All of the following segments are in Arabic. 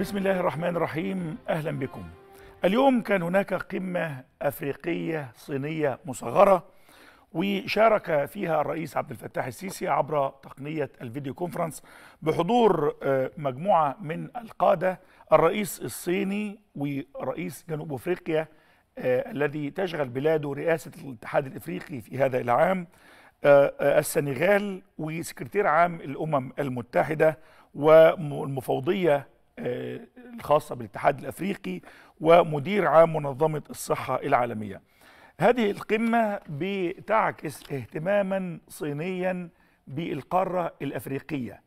بسم الله الرحمن الرحيم أهلا بكم اليوم كان هناك قمة أفريقية صينية مصغرة وشارك فيها الرئيس عبد الفتاح السيسي عبر تقنية الفيديو كونفرنس بحضور آه، مجموعة من القادة الرئيس الصيني ورئيس جنوب أفريقيا آه، الذي تشغل بلاده رئاسة الاتحاد الإفريقي في هذا العام آه، السنغال وسكرتير عام الأمم المتحدة والمفوضية آه، الخاصة بالاتحاد الأفريقي ومدير عام منظمة الصحة العالمية هذه القمة بتعكس اهتماما صينيا بالقارة الأفريقية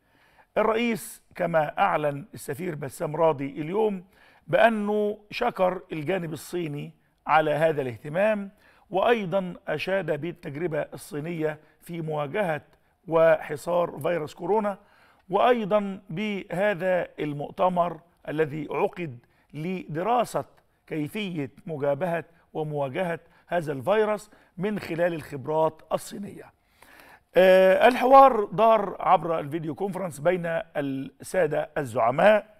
الرئيس كما أعلن السفير بسام راضي اليوم بأنه شكر الجانب الصيني على هذا الاهتمام وأيضا أشاد بالتجربة الصينية في مواجهة وحصار فيروس كورونا وايضا بهذا المؤتمر الذي عقد لدراسه كيفيه مجابهه ومواجهه هذا الفيروس من خلال الخبرات الصينيه. آه، الحوار دار عبر الفيديو كونفرنس بين الساده الزعماء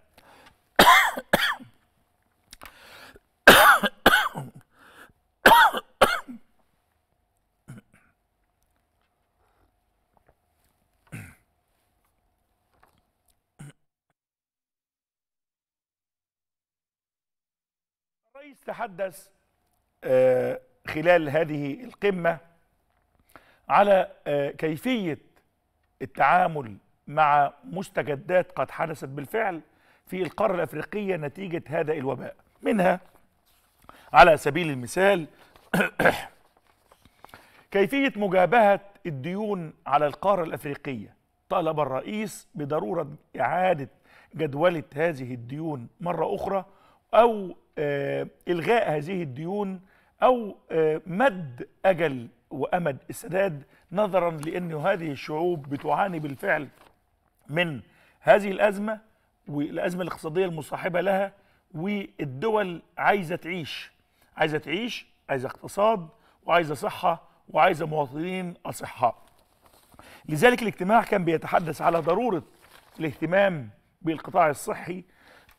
الرئيس تحدث آه، خلال هذه القمة على آه، كيفية التعامل مع مستجدات قد حدثت بالفعل في القارة الأفريقية نتيجة هذا الوباء منها على سبيل المثال كيفية مجابهة الديون على القارة الأفريقية طالب الرئيس بضرورة إعادة جدولة هذه الديون مرة أخرى أو آه، الغاء هذه الديون او آه، مد اجل وامد السداد نظرا لان هذه الشعوب بتعاني بالفعل من هذه الازمه والازمه الاقتصاديه المصاحبه لها والدول عايزه تعيش عايزه تعيش عايزه اقتصاد وعايزه صحه وعايزه مواطنين اصحاء لذلك الاجتماع كان بيتحدث على ضروره الاهتمام بالقطاع الصحي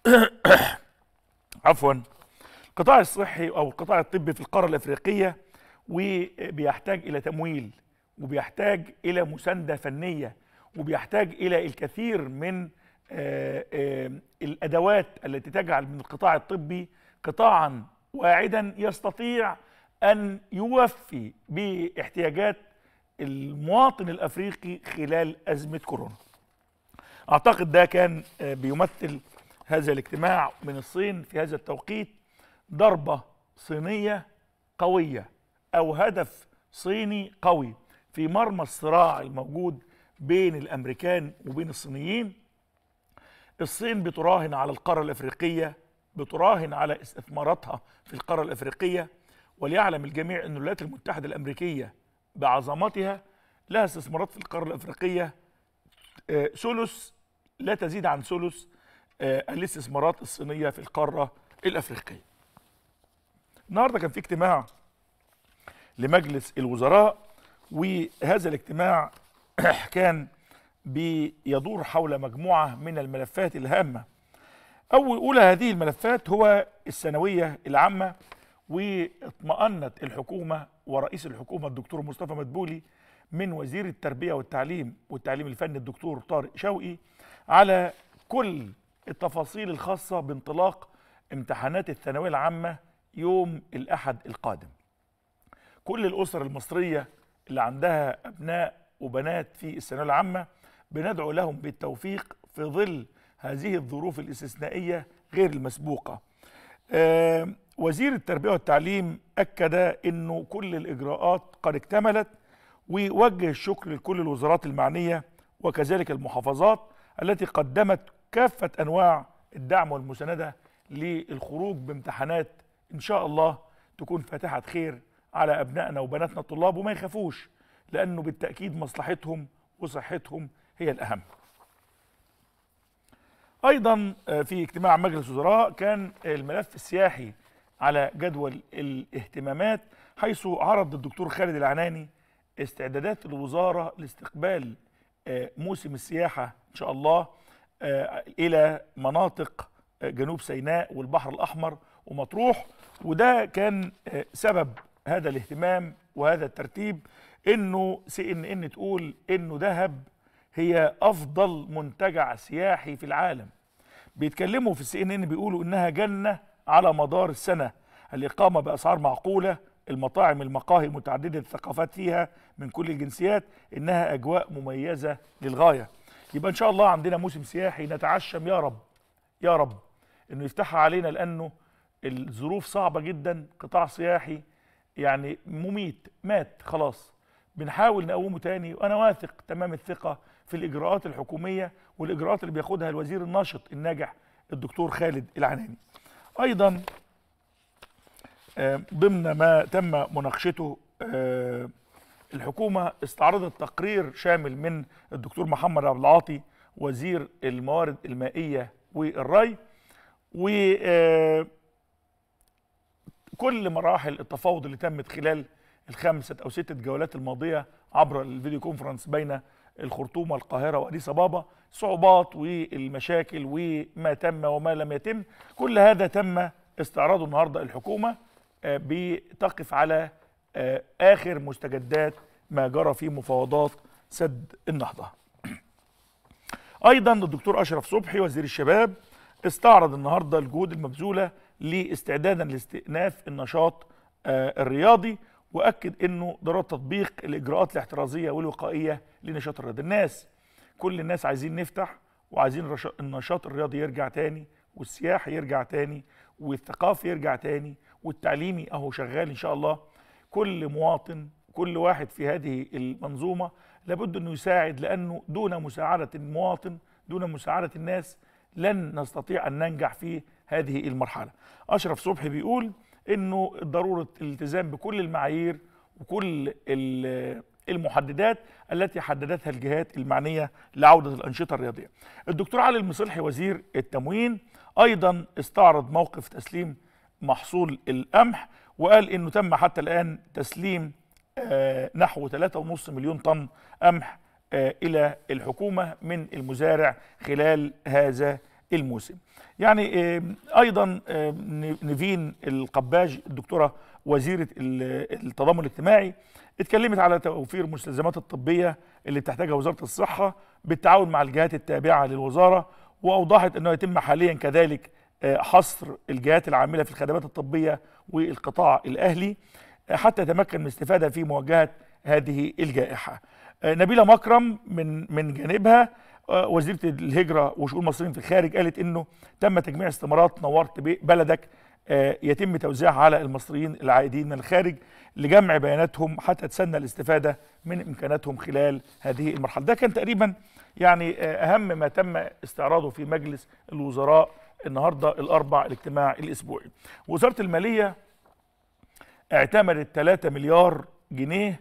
عفوا القطاع الصحي او القطاع الطبي في القاره الافريقيه وبيحتاج الى تمويل وبيحتاج الى مسانده فنيه وبيحتاج الى الكثير من آه، آه، الادوات التي تجعل من القطاع الطبي قطاعا واعدا يستطيع ان يوفي باحتياجات المواطن الافريقي خلال ازمه كورونا. اعتقد ده كان آه، بيمثل هذا الاجتماع من الصين في هذا التوقيت ضربة صينية قوية أو هدف صيني قوي في مرمى الصراع الموجود بين الأمريكان وبين الصينيين الصين بتراهن على القارة الأفريقية بتراهن على استثماراتها في القارة الأفريقية وليعلم الجميع أن الولايات المتحدة الأمريكية بعظمتها لها استثمارات في القارة الأفريقية ثلث آه، لا تزيد عن ثلث آه، الاستثمارات الصينيه في القاره الافريقيه. النهارده كان في اجتماع لمجلس الوزراء وهذا الاجتماع كان بيدور حول مجموعه من الملفات الهامه. اول اولى هذه الملفات هو الثانويه العامه واطمأنت الحكومه ورئيس الحكومه الدكتور مصطفى مدبولي من وزير التربيه والتعليم والتعليم الفني الدكتور طارق شوقي على كل التفاصيل الخاصة بانطلاق امتحانات الثانوية العامة يوم الأحد القادم كل الأسر المصرية اللي عندها أبناء وبنات في الثانوية العامة بندعو لهم بالتوفيق في ظل هذه الظروف الاستثنائية غير المسبوقة آه وزير التربية والتعليم أكد أنه كل الإجراءات قد اكتملت ووجه الشكر لكل الوزارات المعنية وكذلك المحافظات التي قدمت كافة أنواع الدعم والمساندة للخروج بامتحانات إن شاء الله تكون فاتحة خير على أبنائنا وبناتنا الطلاب وما يخافوش لأنه بالتأكيد مصلحتهم وصحتهم هي الأهم أيضا آه، في اجتماع مجلس وزراء كان الملف السياحي على جدول الاهتمامات حيث عرض الدكتور خالد العناني استعدادات الوزارة لاستقبال آه، موسم السياحة إن شاء الله آه، الى مناطق آه، جنوب سيناء والبحر الاحمر ومطروح وده كان آه، سبب هذا الاهتمام وهذا الترتيب انه سي ان ان تقول انه ذهب هي افضل منتجع سياحي في العالم بيتكلموا في السي ان ان بيقولوا انها جنه على مدار السنه الاقامه باسعار معقوله المطاعم المقاهي متعدده الثقافات فيها من كل الجنسيات انها اجواء مميزه للغايه يبقى ان شاء الله عندنا موسم سياحي نتعشم يا رب يا رب انه يفتحها علينا لانه الظروف صعبه جدا قطاع سياحي يعني مميت مات خلاص بنحاول نقومه تاني وانا واثق تمام الثقه في الاجراءات الحكوميه والاجراءات اللي بياخدها الوزير الناشط الناجح الدكتور خالد العناني ايضا آه، ضمن ما تم مناقشته آه، الحكومه استعرضت تقرير شامل من الدكتور محمد عبد العاطي وزير الموارد المائيه والري و آه، كل مراحل التفاوض اللي تمت خلال الخمسه او سته جولات الماضيه عبر الفيديو كونفرنس بين الخرطوم والقاهره واديس ابابا صعوبات والمشاكل وما تم وما لم يتم كل هذا تم استعراضه النهارده الحكومه آه، بتقف على آه، اخر مستجدات ما جرى في مفاوضات سد النهضه. ايضا الدكتور اشرف صبحي وزير الشباب استعرض النهارده الجهود المبذوله لاستعدادا لاستئناف النشاط آه، الرياضي واكد انه ضروره تطبيق الاجراءات الاحترازيه والوقائيه لنشاط الرياضي الناس كل الناس عايزين نفتح وعايزين النشاط الرياضي يرجع تاني والسياحي يرجع تاني والثقافي يرجع تاني والتعليمي اهو شغال ان شاء الله كل مواطن كل واحد في هذه المنظومة لابد أنه يساعد لأنه دون مساعدة المواطن دون مساعدة الناس لن نستطيع أن ننجح في هذه المرحلة أشرف صبحي بيقول أنه ضرورة الالتزام بكل المعايير وكل المحددات التي حددتها الجهات المعنية لعودة الأنشطة الرياضية الدكتور علي المصلحي وزير التموين أيضا استعرض موقف تسليم محصول القمح وقال انه تم حتى الان تسليم آه، نحو 3.5 مليون طن قمح آه، الى الحكومه من المزارع خلال هذا الموسم يعني آه، ايضا نيفين القباج الدكتوره وزيره التضامن الاجتماعي اتكلمت على توفير المستلزمات الطبيه اللي بتحتاجها وزاره الصحه بالتعاون مع الجهات التابعه للوزاره واوضحت انه يتم حاليا كذلك حصر الجهات العامله في الخدمات الطبيه والقطاع الاهلي حتى يتمكن من الاستفاده في مواجهه هذه الجائحه. نبيله مكرم من من جانبها آه، وزيره الهجره وشؤون المصريين في الخارج قالت انه تم تجميع استمارات نورت بلدك آه، يتم توزيعها على المصريين العائدين من الخارج لجمع بياناتهم حتى تسنى الاستفاده من امكاناتهم خلال هذه المرحله. ده كان تقريبا يعني آه، اهم ما تم استعراضه في مجلس الوزراء النهارده الاربع الاجتماع الاسبوعي وزاره الماليه اعتمدت 3 مليار جنيه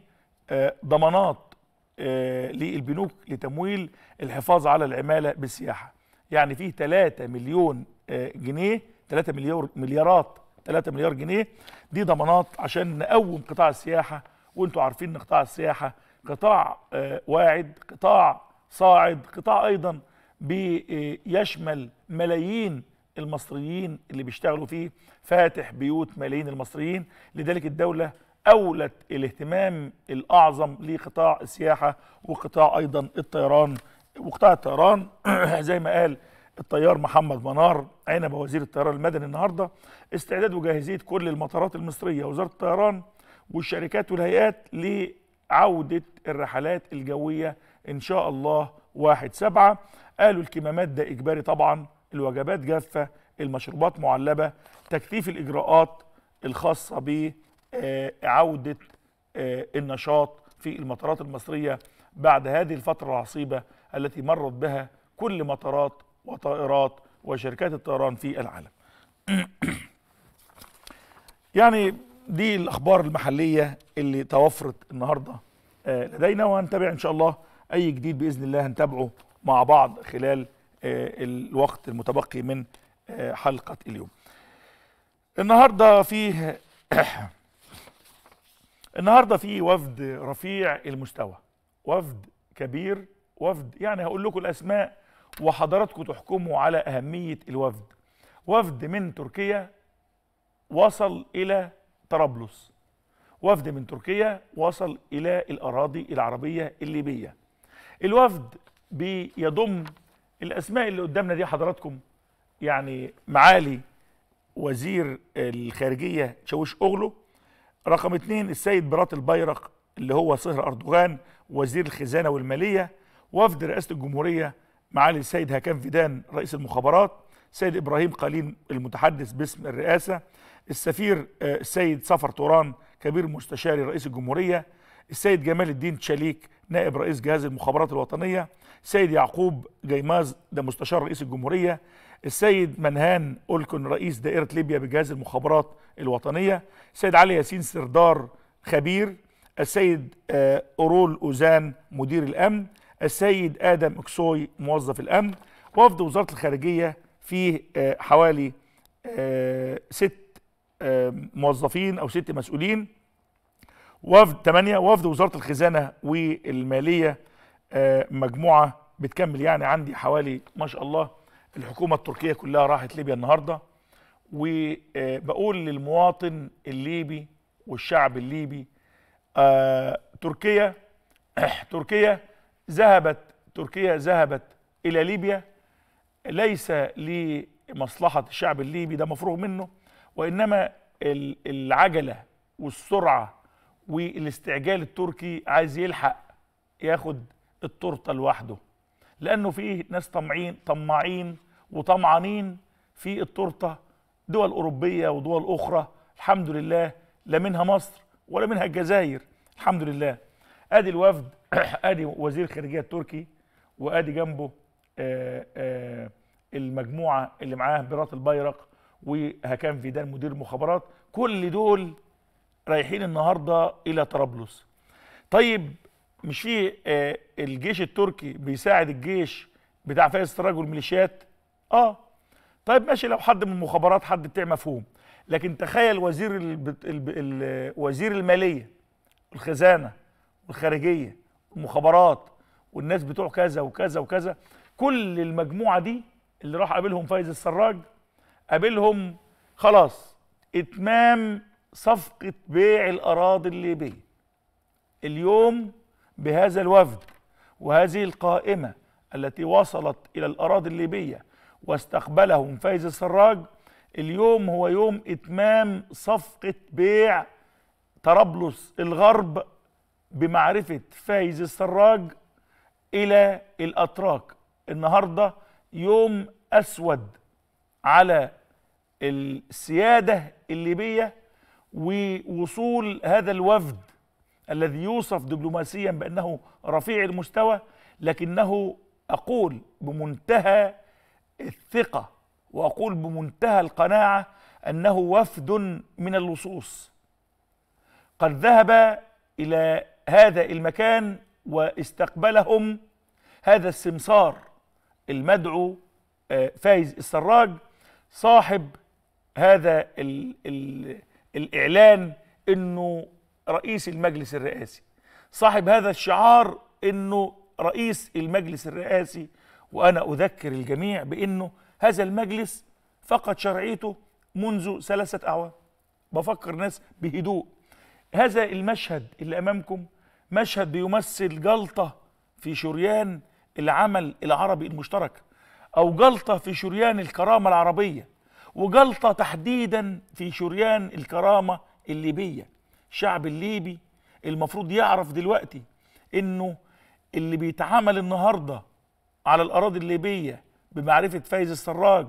آه، ضمانات آه، للبنوك لتمويل الحفاظ على العماله بالسياحه يعني في 3 مليون آه، جنيه 3 مليار مليارات 3 مليار جنيه دي ضمانات عشان نقوم قطاع السياحه وانتوا عارفين ان قطاع السياحه قطاع واعد قطاع صاعد قطاع ايضا بيشمل ملايين المصريين اللي بيشتغلوا فيه فاتح بيوت ملايين المصريين لذلك الدولة أولت الاهتمام الأعظم لقطاع السياحة وقطاع أيضا الطيران وقطاع الطيران زي ما قال الطيار محمد منار عنب وزير الطيران المدني النهارده استعداد وجاهزيه كل المطارات المصريه وزاره الطيران والشركات والهيئات لعوده الرحلات الجويه ان شاء الله واحد سبعة قالوا الكمامات ده اجباري طبعا الوجبات جافه المشروبات معلبه تكثيف الاجراءات الخاصه بعوده آه، آه، النشاط في المطارات المصريه بعد هذه الفتره العصيبه التي مرت بها كل مطارات وطائرات وشركات الطيران في العالم يعني دي الاخبار المحليه اللي توفرت النهارده آه، لدينا وهنتابع ان شاء الله اي جديد باذن الله هنتابعه مع بعض خلال آه، الوقت المتبقي من آه، حلقة اليوم النهاردة في النهاردة في وفد رفيع المستوى وفد كبير وفد يعني هقول لكم الأسماء وحضراتكم تحكموا على أهمية الوفد وفد من تركيا وصل إلى طرابلس وفد من تركيا وصل إلى الأراضي العربية الليبية الوفد بيضم الاسماء اللي قدامنا دي حضراتكم يعني معالي وزير الخارجيه تشاوش اوغلو رقم اثنين السيد برات البيرق اللي هو صهر اردوغان وزير الخزانه والماليه وفد رئاسه الجمهوريه معالي السيد هكام فيدان رئيس المخابرات السيد ابراهيم قليل المتحدث باسم الرئاسه السفير آه، السيد سفر توران كبير مستشاري رئيس الجمهوريه السيد جمال الدين تشاليك نائب رئيس جهاز المخابرات الوطنيه السيد يعقوب جيماز ده مستشار رئيس الجمهورية السيد منهان أولكن رئيس دائرة ليبيا بجهاز المخابرات الوطنية السيد علي ياسين سردار خبير السيد آه، أورول أوزان مدير الأمن السيد آدم أكسوي موظف الأمن وفد وزارة الخارجية فيه آه، حوالي آه، ست موظفين أو ست مسؤولين وفد ثمانيه وفد وزارة الخزانة والمالية آه، مجموعه بتكمل يعني عندي حوالي ما شاء الله الحكومه التركيه كلها راحت ليبيا النهارده وبقول آه، للمواطن الليبي والشعب الليبي آه، تركيا تركيا ذهبت تركيا ذهبت الى ليبيا ليس لمصلحه الشعب الليبي ده مفروغ منه وانما العجله والسرعه والاستعجال التركي عايز يلحق ياخد التورته لوحده لانه في ناس طمعين طماعين وطمعانين في التورته دول اوروبيه ودول اخرى الحمد لله لا منها مصر ولا منها الجزائر الحمد لله ادي الوفد ادي وزير الخارجيه التركي وادي جنبه آآ آه، آآ آه، المجموعه اللي معاه برات البيرق وهكان فيدان مدير المخابرات كل دول رايحين النهارده الى طرابلس طيب مش في آه، الجيش التركي بيساعد الجيش بتاع فايز السراج والميليشيات اه طيب ماشي لو حد من المخابرات حد بتاع مفهوم لكن تخيل وزير وزير الماليه والخزانه والخارجيه والمخابرات والناس بتوع كذا وكذا وكذا كل المجموعه دي اللي راح قابلهم فايز السراج قابلهم خلاص اتمام صفقه بيع الاراضي الليبيه اليوم بهذا الوفد وهذه القائمة التي وصلت إلى الأراضي الليبية واستقبلهم فايز السراج اليوم هو يوم إتمام صفقة بيع طرابلس الغرب بمعرفة فايز السراج إلى الأتراك النهاردة يوم أسود على السيادة الليبية ووصول هذا الوفد الذي يوصف دبلوماسيا بأنه رفيع المستوى لكنه أقول بمنتهى الثقة وأقول بمنتهى القناعة أنه وفد من اللصوص قد ذهب إلى هذا المكان واستقبلهم هذا السمسار المدعو آه، فايز السراج صاحب هذا الـ الـ الإعلان أنه رئيس المجلس الرئاسي صاحب هذا الشعار انه رئيس المجلس الرئاسي وانا اذكر الجميع بانه هذا المجلس فقد شرعيته منذ ثلاثه اعوام بفكر ناس بهدوء هذا المشهد اللي امامكم مشهد بيمثل جلطه في شريان العمل العربي المشترك او جلطه في شريان الكرامه العربيه وجلطه تحديدا في شريان الكرامه الليبيه الشعب الليبي المفروض يعرف دلوقتي انه اللي بيتعامل النهارده على الاراضي الليبيه بمعرفه فايز السراج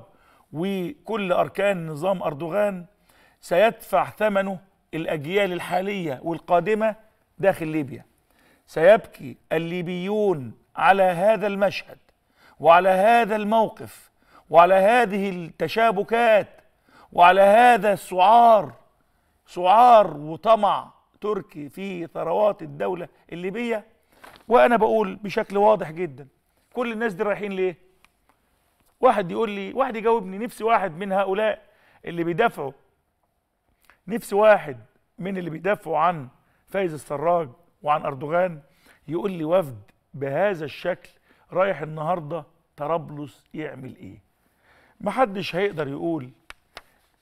وكل اركان نظام اردوغان سيدفع ثمنه الاجيال الحاليه والقادمه داخل ليبيا سيبكي الليبيون على هذا المشهد وعلى هذا الموقف وعلى هذه التشابكات وعلى هذا السعار سعار وطمع تركي في ثروات الدولة الليبية وأنا بقول بشكل واضح جدا كل الناس دي رايحين ليه؟ واحد يقول لي واحد يجاوبني نفسي واحد من هؤلاء اللي بيدافعوا نفسي واحد من اللي بيدافعوا عن فايز السراج وعن أردوغان يقول لي وفد بهذا الشكل رايح النهاردة طرابلس يعمل ايه محدش هيقدر يقول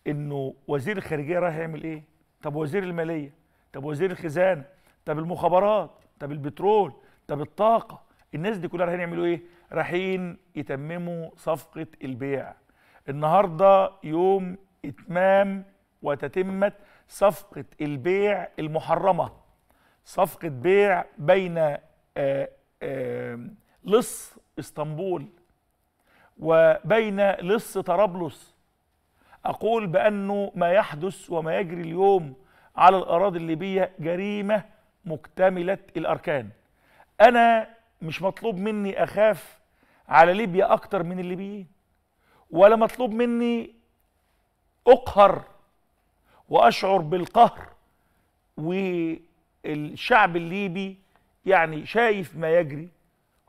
انه وزير الخارجيه رايح يعمل ايه طب وزير الماليه طب وزير الخزانه طب المخابرات طب البترول طب الطاقه الناس دي كلها هيعملوا ايه رايحين يتمموا صفقه البيع النهارده يوم اتمام وتتمت صفقه البيع المحرمه صفقه بيع بين آآ آه، آآ آه، لص اسطنبول وبين لص طرابلس أقول بأنه ما يحدث وما يجري اليوم على الأراضي الليبية جريمة مكتملة الأركان أنا مش مطلوب مني أخاف على ليبيا أكتر من الليبيين ولا مطلوب مني أقهر وأشعر بالقهر والشعب الليبي يعني شايف ما يجري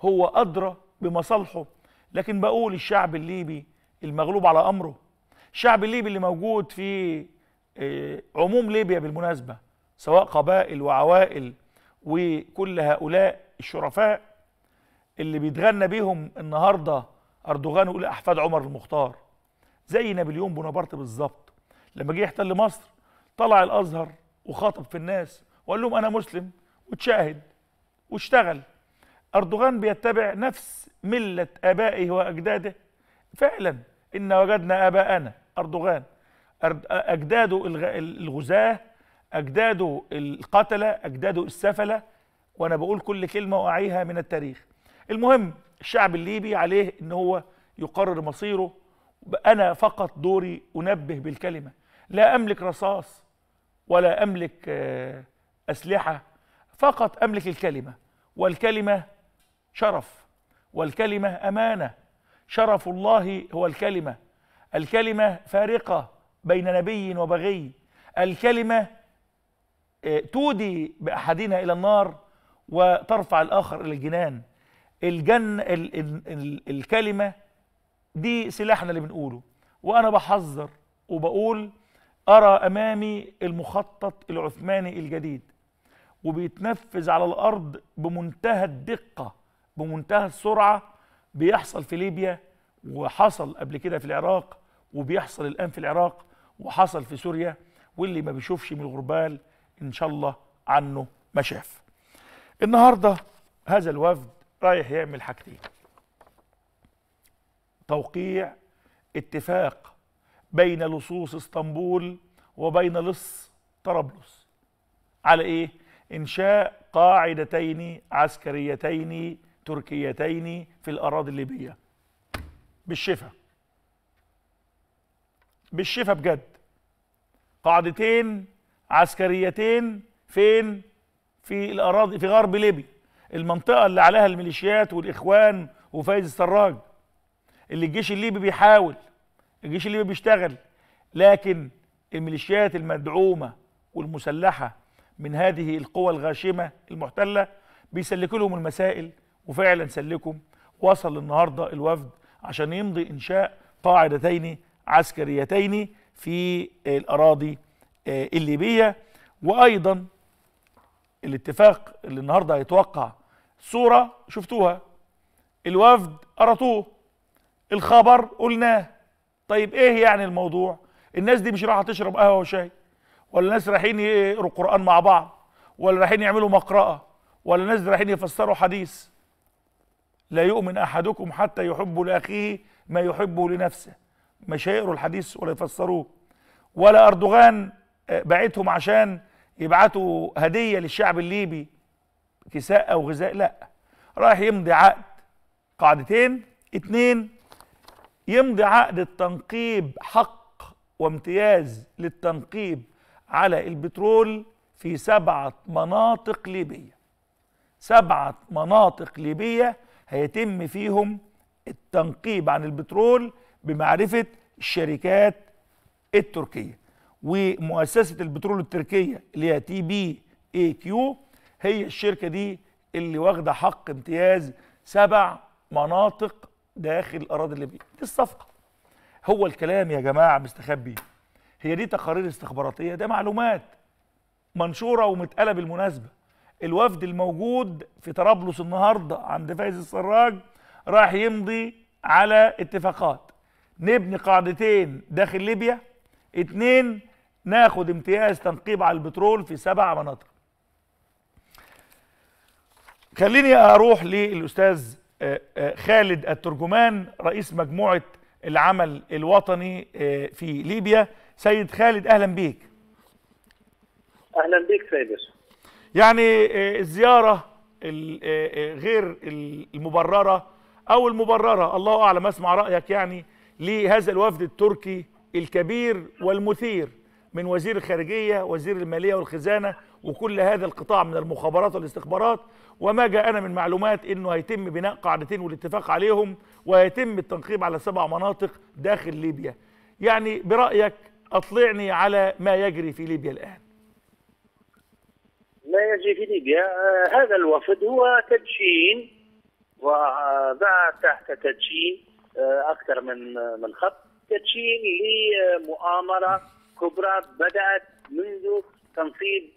هو أدرى بمصالحه لكن بقول الشعب الليبي المغلوب على أمره الشعب الليبي اللي موجود في آه، عموم ليبيا بالمناسبة سواء قبائل وعوائل وكل هؤلاء الشرفاء اللي بيتغنى بيهم النهاردة أردوغان يقول أحفاد عمر المختار زي نابليون بونابرت بالظبط لما جه يحتل مصر طلع الأزهر وخاطب في الناس وقال لهم أنا مسلم وتشاهد واشتغل أردوغان بيتبع نفس ملة آبائه وأجداده فعلا إن وجدنا آباءنا أردوغان أجداده الغزاة أجداده القتلة أجداده السفلة وأنا بقول كل كلمة وأعيها من التاريخ المهم الشعب الليبي عليه أن هو يقرر مصيره أنا فقط دوري أنبه بالكلمة لا أملك رصاص ولا أملك آه، أسلحة فقط أملك الكلمة والكلمة شرف والكلمة أمانة شرف الله هو الكلمة الكلمة فارقة بين نبي وبغي الكلمة آه، تودي بأحدنا إلى النار وترفع الآخر إلى الجنان الجنة ال ال ال الكلمة دي سلاحنا اللي بنقوله وأنا بحذر وبقول أرى أمامي المخطط العثماني الجديد وبيتنفذ على الأرض بمنتهى الدقة بمنتهى السرعة بيحصل في ليبيا وحصل قبل كده في العراق وبيحصل الآن في العراق وحصل في سوريا واللي ما بيشوفش من الغربال إن شاء الله عنه ما شاف النهاردة هذا الوفد رايح يعمل حاجتين توقيع اتفاق بين لصوص اسطنبول وبين لص طرابلس على ايه انشاء قاعدتين عسكريتين تركيتين في الاراضي الليبيه بالشفه بالشفا بجد قاعدتين عسكريتين فين في الاراضي في غرب ليبيا المنطقه اللي عليها الميليشيات والاخوان وفايز السراج اللي الجيش الليبي بيحاول الجيش الليبي بيشتغل لكن الميليشيات المدعومه والمسلحه من هذه القوى الغاشمه المحتله بيسلكوا لهم المسائل وفعلا سلكوا وصل النهارده الوفد عشان يمضي انشاء قاعدتين عسكريتين في الأراضي آه، الليبية وأيضا الاتفاق اللي النهاردة هيتوقع صورة شفتوها الوفد قرأتوه الخبر قلناه طيب ايه يعني الموضوع الناس دي مش رايحه تشرب قهوه وشاي ولا الناس رايحين يقروا قران مع بعض ولا رايحين يعملوا مقرأة ولا الناس رايحين يفسروا حديث لا يؤمن احدكم حتى يحب لاخيه ما يحبه لنفسه مش هيقروا الحديث ولا يفسروه ولا أردوغان آه، بعتهم عشان يبعتوا هدية للشعب الليبي كساء أو غذاء لا رايح يمضي عقد قاعدتين اتنين يمضي عقد التنقيب حق وامتياز للتنقيب على البترول في سبعة مناطق ليبية سبعة مناطق ليبية هيتم فيهم التنقيب عن البترول بمعرفه الشركات التركيه ومؤسسه البترول التركيه اللي هي تي بي اي كيو هي الشركه دي اللي واخده حق امتياز سبع مناطق داخل الاراضي الليبيه دي الصفقه هو الكلام يا جماعه مستخبي هي دي تقارير استخباراتيه ده معلومات منشوره ومتقلة بالمناسبه الوفد الموجود في طرابلس النهارده عند فايز السراج راح يمضي على اتفاقات نبني قاعدتين داخل ليبيا اتنين ناخد امتياز تنقيب على البترول في سبع مناطق خليني اروح للاستاذ آه، آه، خالد الترجمان رئيس مجموعه العمل الوطني آه، في ليبيا سيد خالد اهلا بيك اهلا بيك سيد يعني الزياره غير المبرره او المبرره الله اعلم اسمع رايك يعني لهذا الوفد التركي الكبير والمثير من وزير الخارجية وزير المالية والخزانة وكل هذا القطاع من المخابرات والاستخبارات وما جاءنا من معلومات انه هيتم بناء قاعدتين والاتفاق عليهم ويتم التنقيب على سبع مناطق داخل ليبيا يعني برأيك أطلعني على ما يجري في ليبيا الآن ما يجري في ليبيا آه، هذا الوفد هو تدشين وبعد تحت تدشين آه، اكثر من آه، من خط تدشين لمؤامره آه، كبرى بدات منذ تنصيب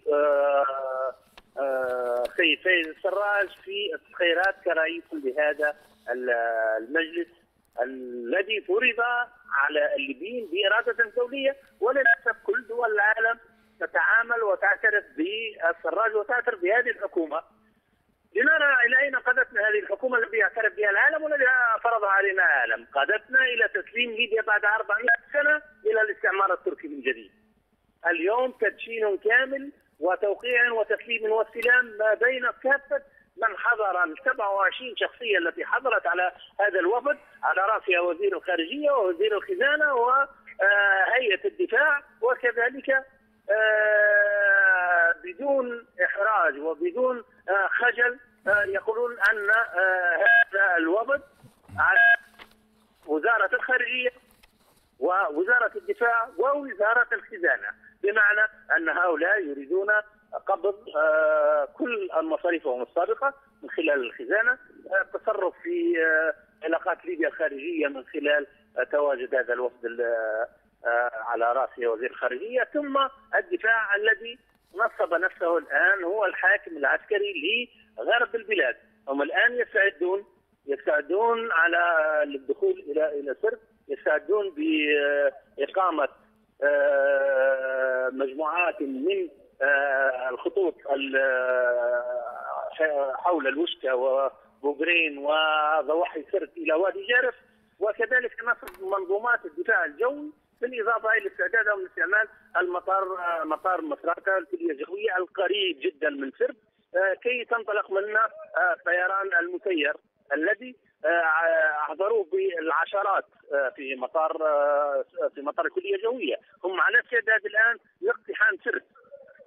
سيد فايز السراج في الخيرات كرئيس لهذا المجلس الذي فرض على الليبيين باراده دوليه وللاسف كل دول العالم تتعامل وتعترف بالسراج وتعترف بهذه الحكومه لماذا الى اين قادتنا هذه الحكومه التي اعترف بها العالم والذي فرضها علينا العالم؟ قادتنا الى تسليم ليبيا بعد 400 سنه الى الاستعمار التركي من جديد. اليوم تدشين كامل وتوقيع وتسليم واستلام ما بين كافه من حضر ال 27 شخصيه التي حضرت على هذا الوفد على راسها وزير الخارجيه ووزير الخزانه وهيئه الدفاع وكذلك آه، بدون احراج وبدون آه، خجل آه، يقولون ان آه، هذا الوفد على وزاره الخارجيه ووزاره الدفاع ووزاره الخزانه بمعنى ان هؤلاء يريدون قبض كل المصاريفهم السابقه من خلال الخزانه التصرف في علاقات ليبيا الخارجيه من خلال تواجد هذا الوفد على راسه وزير الخارجيه ثم الدفاع الذي نصب نفسه الان هو الحاكم العسكري لغرب البلاد هم الان يستعدون يستعدون على الدخول الى الى سرب يستعدون باقامه آه، مجموعات من آه، الخطوط آه، حول الوشكة وبوغرين وضواحي سرت إلى وادي جرف وكذلك نصب منظومات الدفاع الجوي بالاضافه الى استعدادهم لاستعمال المطار آه، مطار مصراته الجويه القريب جدا من سرب آه، كي تنطلق منا آه، طيران المسير الذي احضروه بالعشرات في مطار في مطار الكليه الجويه هم على استعداد الان لاقتحام سرب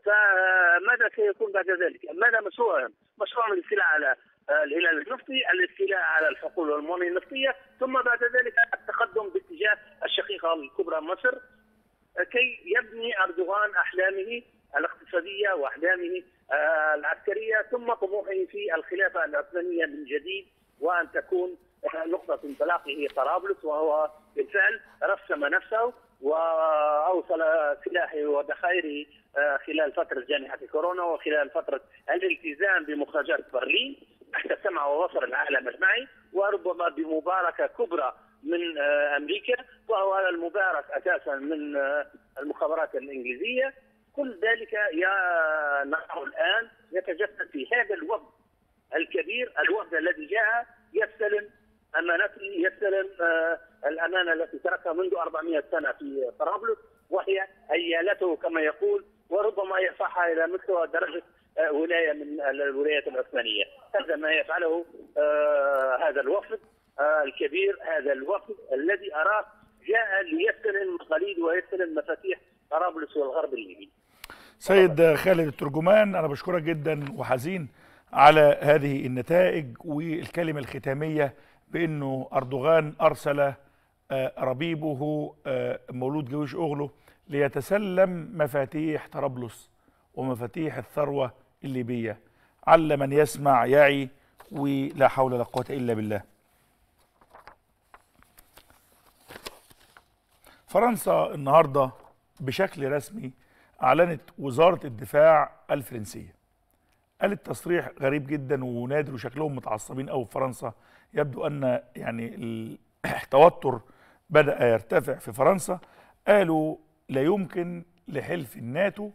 فماذا سيكون بعد ذلك؟ ماذا مشروعهم؟ مشروعهم الاستيلاء على آه، الهلال النفطي الاستيلاء على الحقول والموانئ النفطيه ثم بعد ذلك التقدم باتجاه الشقيقه الكبرى مصر آه، كي يبني اردوغان احلامه الاقتصاديه واحلامه آه، العسكريه ثم طموحه في الخلافه العثمانيه من جديد وان تكون نقطه انطلاقه طرابلس وهو بالفعل رسم نفسه واوصل سلاحه وذخائره خلال فتره جائحه كورونا وخلال فتره الالتزام بمخرجات برلين تحت سمع وبصر العالم اجمعي وربما بمباركه كبرى من آه، امريكا وهو هذا المبارك اساسا من آه، المخابرات الانجليزيه كل ذلك يا نحن الان يتجسد في هذا الوفد الكبير الوفد الذي جاء يستلم امانته يستلم آه، الامانه التي تركها منذ 400 سنه في طرابلس وهي ايالته كما يقول وربما يصحى الى مستوى درجه ولايه من الولايات العثمانيه هذا ما يفعله آه، هذا الوفد آه، الكبير هذا الوفد الذي اراد جاء ليستلم المقاليد ويستلم مفاتيح طرابلس والغرب الليبي سيد خالد الترجمان انا بشكرك جدا وحزين على هذه النتائج والكلمه الختاميه بانه اردوغان ارسل آه، ربيبه مولود جويش اوغلو ليتسلم مفاتيح طرابلس ومفاتيح الثروه الليبية على من يسمع يعي ولا حول ولا قوة إلا بالله فرنسا النهاردة بشكل رسمي أعلنت وزارة الدفاع الفرنسية قالت تصريح غريب جدا ونادر وشكلهم متعصبين قوي في فرنسا يبدو أن يعني التوتر بدأ يرتفع في فرنسا قالوا لا يمكن لحلف الناتو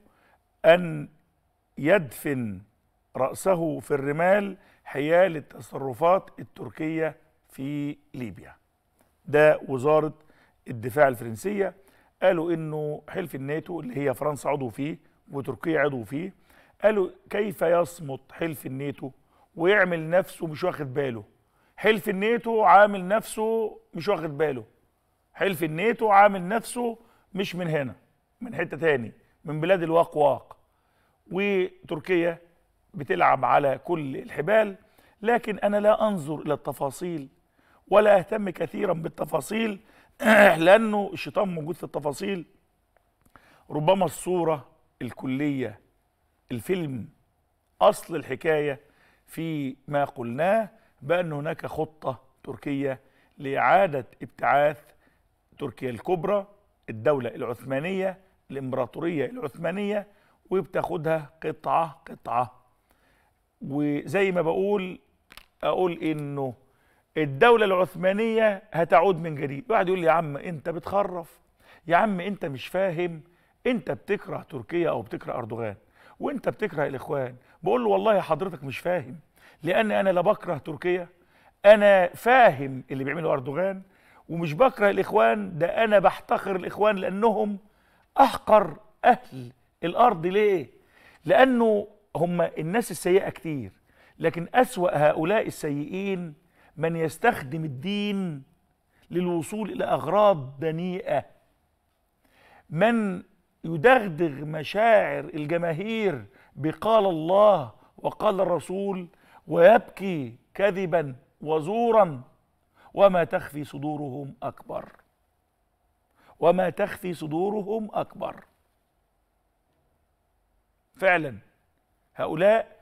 أن يدفن رأسه في الرمال حيال التصرفات التركية في ليبيا ده وزارة الدفاع الفرنسية قالوا انه حلف الناتو اللي هي فرنسا عضو فيه وتركيا عضو فيه قالوا كيف يصمت حلف الناتو ويعمل نفسه مش واخد باله حلف الناتو عامل نفسه مش واخد باله حلف الناتو عامل نفسه مش من هنا من حتة تاني من بلاد الواق واق وتركيا بتلعب على كل الحبال لكن أنا لا أنظر إلى التفاصيل ولا أهتم كثيرا بالتفاصيل لأنه الشيطان موجود في التفاصيل ربما الصورة الكلية الفيلم أصل الحكاية في ما قلناه بأن هناك خطة تركية لإعادة ابتعاث تركيا الكبرى الدولة العثمانية الإمبراطورية العثمانية وبتاخدها قطعة قطعة وزي ما بقول اقول انه الدولة العثمانية هتعود من جديد واحد يقول لي يا عم انت بتخرف يا عم انت مش فاهم انت بتكره تركيا او بتكره اردوغان وانت بتكره الاخوان بقول له والله حضرتك مش فاهم لان انا لا بكره تركيا انا فاهم اللي بيعمله اردوغان ومش بكره الاخوان ده انا بحتقر الاخوان لانهم احقر اهل الارض ليه لانه هم الناس السيئه كتير لكن اسوا هؤلاء السيئين من يستخدم الدين للوصول الى اغراض دنيئه من يدغدغ مشاعر الجماهير بقال الله وقال الرسول ويبكي كذبا وزورا وما تخفي صدورهم اكبر وما تخفي صدورهم اكبر فعلا هؤلاء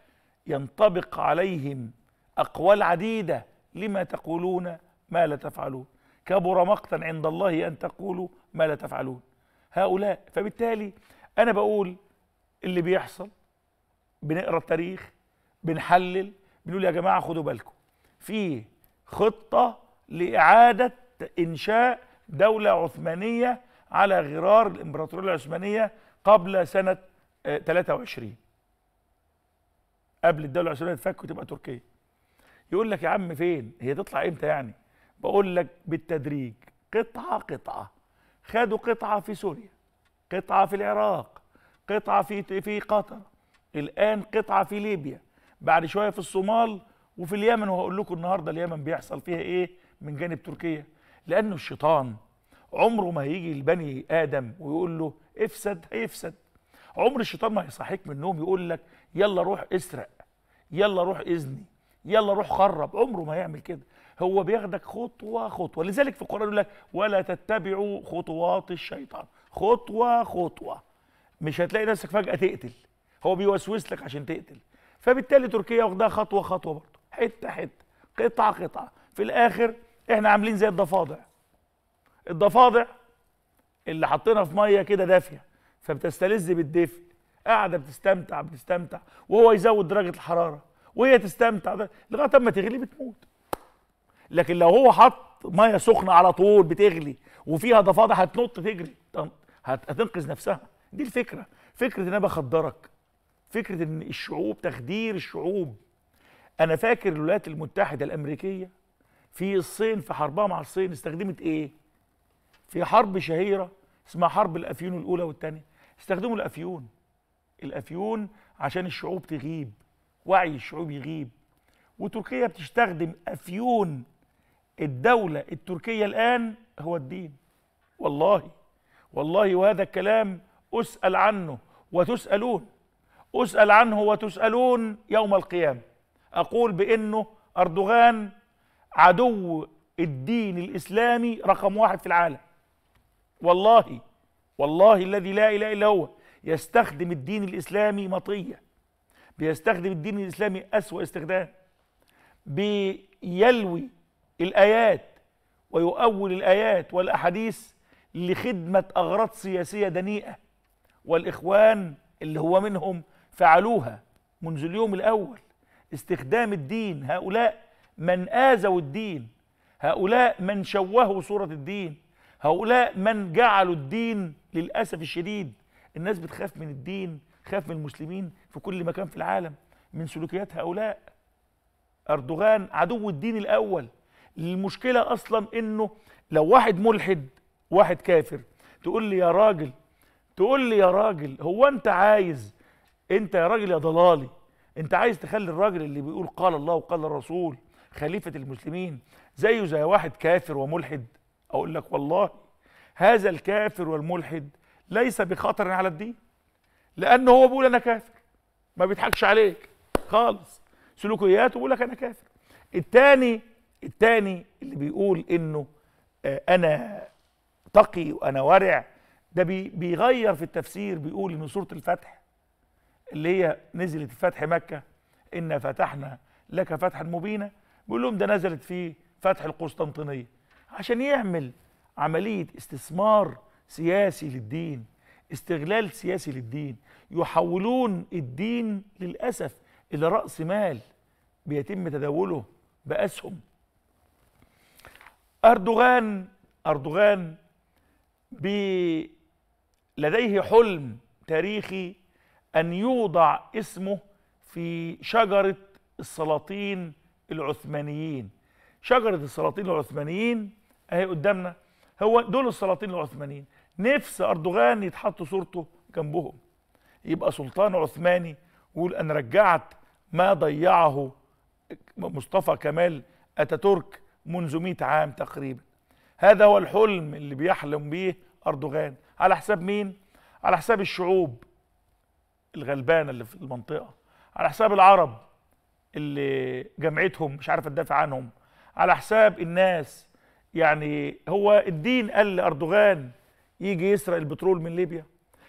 ينطبق عليهم أقوال عديدة لما تقولون ما لا تفعلون كبر مقتا عند الله أن تقولوا ما لا تفعلون هؤلاء فبالتالي أنا بقول اللي بيحصل بنقرا التاريخ بنحلل بنقول يا جماعة خدوا بالكم في خطة لإعادة إنشاء دولة عثمانية على غرار الإمبراطورية العثمانية قبل سنة 23 قبل الدوله العثمانيه تفك وتبقى تركيا يقول لك يا عم فين هي تطلع امتى يعني بقول لك بالتدريج قطعه قطعه خدوا قطعه في سوريا قطعه في العراق قطعه في في قطر الان قطعه في ليبيا بعد شويه في الصومال وفي اليمن وهقول لكم النهارده اليمن بيحصل فيها ايه من جانب تركيا لانه الشيطان عمره ما هيجي لبني ادم ويقول له افسد هيفسد عمر الشيطان ما هيصحيك من النوم يقول لك يلا روح اسرق يلا روح اذني يلا روح خرب عمره ما يعمل كده هو بياخدك خطوه خطوه لذلك في القران يقول لك ولا تتبعوا خطوات الشيطان خطوه خطوه مش هتلاقي نفسك فجاه تقتل هو بيوسوس لك عشان تقتل فبالتالي تركيا واخدها خطوه خطوه برضه حته حته قطعه قطعه في الاخر احنا عاملين زي الضفادع الضفادع اللي حطينا في ميه كده دافيه فبتستلذ بالدفء قاعده بتستمتع بتستمتع وهو يزود درجه الحراره وهي تستمتع لغايه اما تغلي بتموت لكن لو هو حط ميه سخنه على طول بتغلي وفيها ضفادع هتنط تجري هتنقذ نفسها دي الفكره فكره ان انا بخدرك فكره ان الشعوب تخدير الشعوب انا فاكر الولايات المتحده الامريكيه في الصين في حربها مع الصين استخدمت ايه في حرب شهيره اسمها حرب الافيون الاولى والثانيه استخدموا الافيون الافيون عشان الشعوب تغيب وعي الشعوب يغيب وتركيا بتستخدم افيون الدوله التركيه الان هو الدين والله والله وهذا الكلام اسال عنه وتسالون اسال عنه وتسالون يوم القيامه اقول بانه اردوغان عدو الدين الاسلامي رقم واحد في العالم والله والله الذي لا إله إلا هو يستخدم الدين الإسلامي مطية بيستخدم الدين الإسلامي أسوأ استخدام بيلوي الآيات ويؤول الآيات والأحاديث لخدمة أغراض سياسية دنيئة والإخوان اللي هو منهم فعلوها منذ اليوم الأول استخدام الدين هؤلاء من آذوا الدين هؤلاء من شوهوا صورة الدين هؤلاء من جعلوا الدين للأسف الشديد الناس بتخاف من الدين خاف من المسلمين في كل مكان في العالم من سلوكيات هؤلاء أردوغان عدو الدين الأول المشكلة أصلا إنه لو واحد ملحد واحد كافر تقول لي يا راجل تقول لي يا راجل هو أنت عايز أنت يا راجل يا ضلالي أنت عايز تخلي الراجل اللي بيقول قال الله وقال الرسول خليفة المسلمين زيه زي واحد كافر وملحد اقول لك والله هذا الكافر والملحد ليس بخطر على الدين لانه هو بيقول انا كافر ما بيضحكش عليك خالص سلوكياته بيقول لك انا كافر الثاني الثاني اللي بيقول انه آه، انا تقي وانا ورع ده بيغير في التفسير بيقول ان سوره الفتح اللي هي نزلت في فتح مكه انا فتحنا لك فتحا مبينا بيقول لهم ده نزلت في فتح القسطنطينيه عشان يعمل عملية استثمار سياسي للدين استغلال سياسي للدين يحولون الدين للأسف إلى رأس مال بيتم تداوله بأسهم أردوغان أردوغان لديه حلم تاريخي أن يوضع اسمه في شجرة السلاطين العثمانيين شجرة السلاطين العثمانيين اهي قدامنا هو دول السلاطين العثمانيين نفس اردوغان يتحط صورته جنبهم يبقى سلطان عثماني يقول انا رجعت ما ضيعه مصطفى كمال اتاتورك منذ 100 عام تقريبا هذا هو الحلم اللي بيحلم بيه اردوغان على حساب مين على حساب الشعوب الغلبانه اللي في المنطقه على حساب العرب اللي جمعتهم مش عارفه تدافع عنهم على حساب الناس يعني هو الدين قال لأردوغان يجي يسرق البترول من ليبيا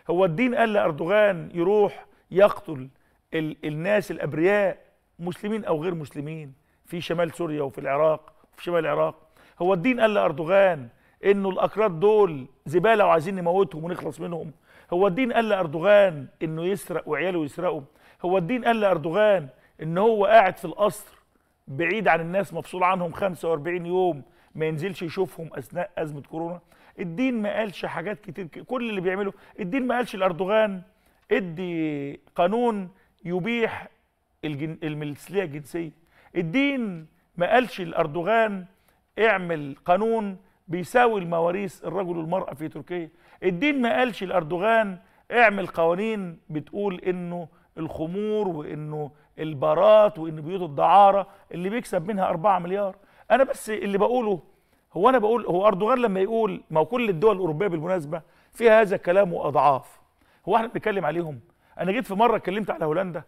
هو الدين قال لأردوغان يروح يقتل ال الناس الأبرياء مسلمين أو غير مسلمين في شمال سوريا وفي العراق وفي شمال العراق هو الدين قال لأردوغان إنه الأكراد دول زبالة وعايزين نموتهم ونخلص منهم هو الدين قال لأردوغان إنه يسرق وعياله يسرقوا هو الدين قال لأردوغان إن هو قاعد في القصر بعيد عن الناس مفصول عنهم 45 يوم ما ينزلش يشوفهم اثناء ازمه كورونا الدين ما قالش حاجات كتير كل اللي بيعمله الدين ما قالش لاردوغان ادي قانون يبيح الجن... المثليه الجنسيه الدين ما قالش لاردوغان اعمل قانون بيساوي المواريث الرجل والمراه في تركيا الدين ما قالش لاردوغان اعمل قوانين بتقول انه الخمور وانه البارات وان بيوت الدعاره اللي بيكسب منها 4 مليار انا بس اللي بقوله هو انا بقول هو اردوغان لما يقول ما هو كل الدول الاوروبيه بالمناسبه فيها هذا الكلام واضعاف هو احنا بنتكلم عليهم انا جيت في مره اتكلمت على هولندا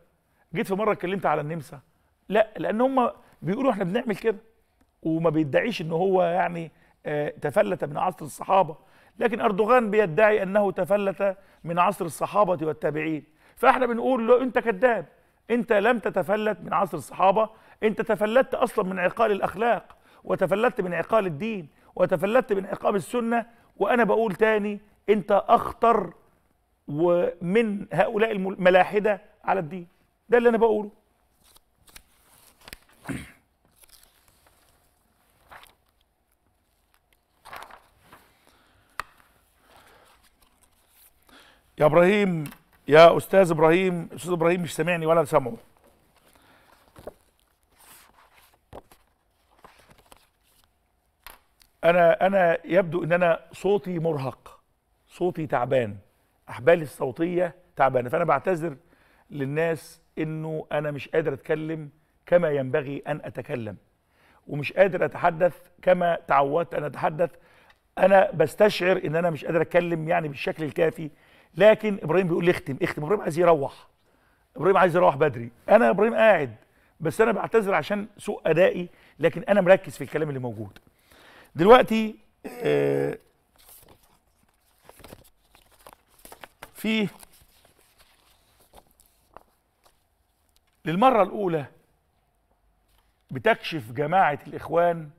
جيت في مره اتكلمت على النمسا لا لان هم بيقولوا احنا بنعمل كده وما بيدعيش ان هو يعني آه، تفلت من عصر الصحابه لكن اردوغان بيدعي انه تفلت من عصر الصحابه والتابعين فاحنا بنقول له انت كذاب انت لم تتفلت من عصر الصحابه انت تفلتت اصلا من عقال الاخلاق وتفلتت من عقال الدين وتفلتت من عقاب السنه وانا بقول تاني انت اخطر ومن هؤلاء الملاحده على الدين ده اللي انا بقوله يا ابراهيم يا استاذ ابراهيم استاذ ابراهيم مش سامعني ولا سامعه انا انا يبدو ان انا صوتي مرهق صوتي تعبان احبالي الصوتيه تعبانه فانا بعتذر للناس انه انا مش قادر اتكلم كما ينبغي ان اتكلم ومش قادر اتحدث كما تعودت ان اتحدث انا بستشعر ان انا مش قادر اتكلم يعني بالشكل الكافي لكن ابراهيم بيقول لي اختم اختم ابراهيم عايز يروح ابراهيم عايز يروح بدري انا ابراهيم قاعد بس انا بعتذر عشان سوء ادائي لكن انا مركز في الكلام اللي موجود دلوقتي آه، في للمرة الأولى بتكشف جماعة الإخوان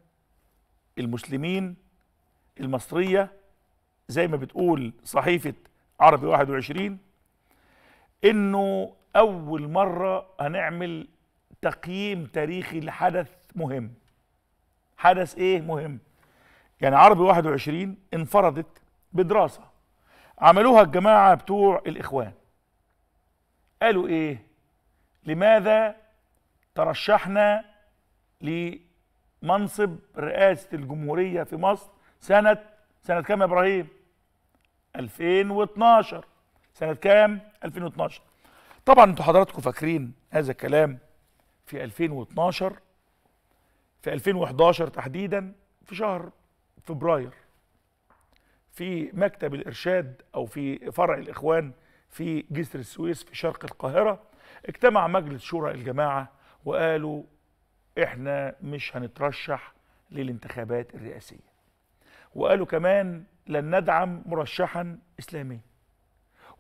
المسلمين المصرية زي ما بتقول صحيفة عربي 21 إنه أول مرة هنعمل تقييم تاريخي لحدث مهم حدث إيه مهم يعني عربي 21 انفردت بدراسة عملوها الجماعة بتوع الإخوان قالوا إيه لماذا ترشحنا لمنصب رئاسة الجمهورية في مصر سنة سنة كام يا إبراهيم 2012 سنة كام 2012 طبعا انتوا حضراتكم فاكرين هذا الكلام في 2012 في 2011 تحديدا في شهر فبراير في مكتب الإرشاد أو في فرع الإخوان في جسر السويس في شرق القاهرة اجتمع مجلس شورى الجماعة وقالوا احنا مش هنترشح للانتخابات الرئاسية وقالوا كمان لن ندعم مرشحا إسلاميا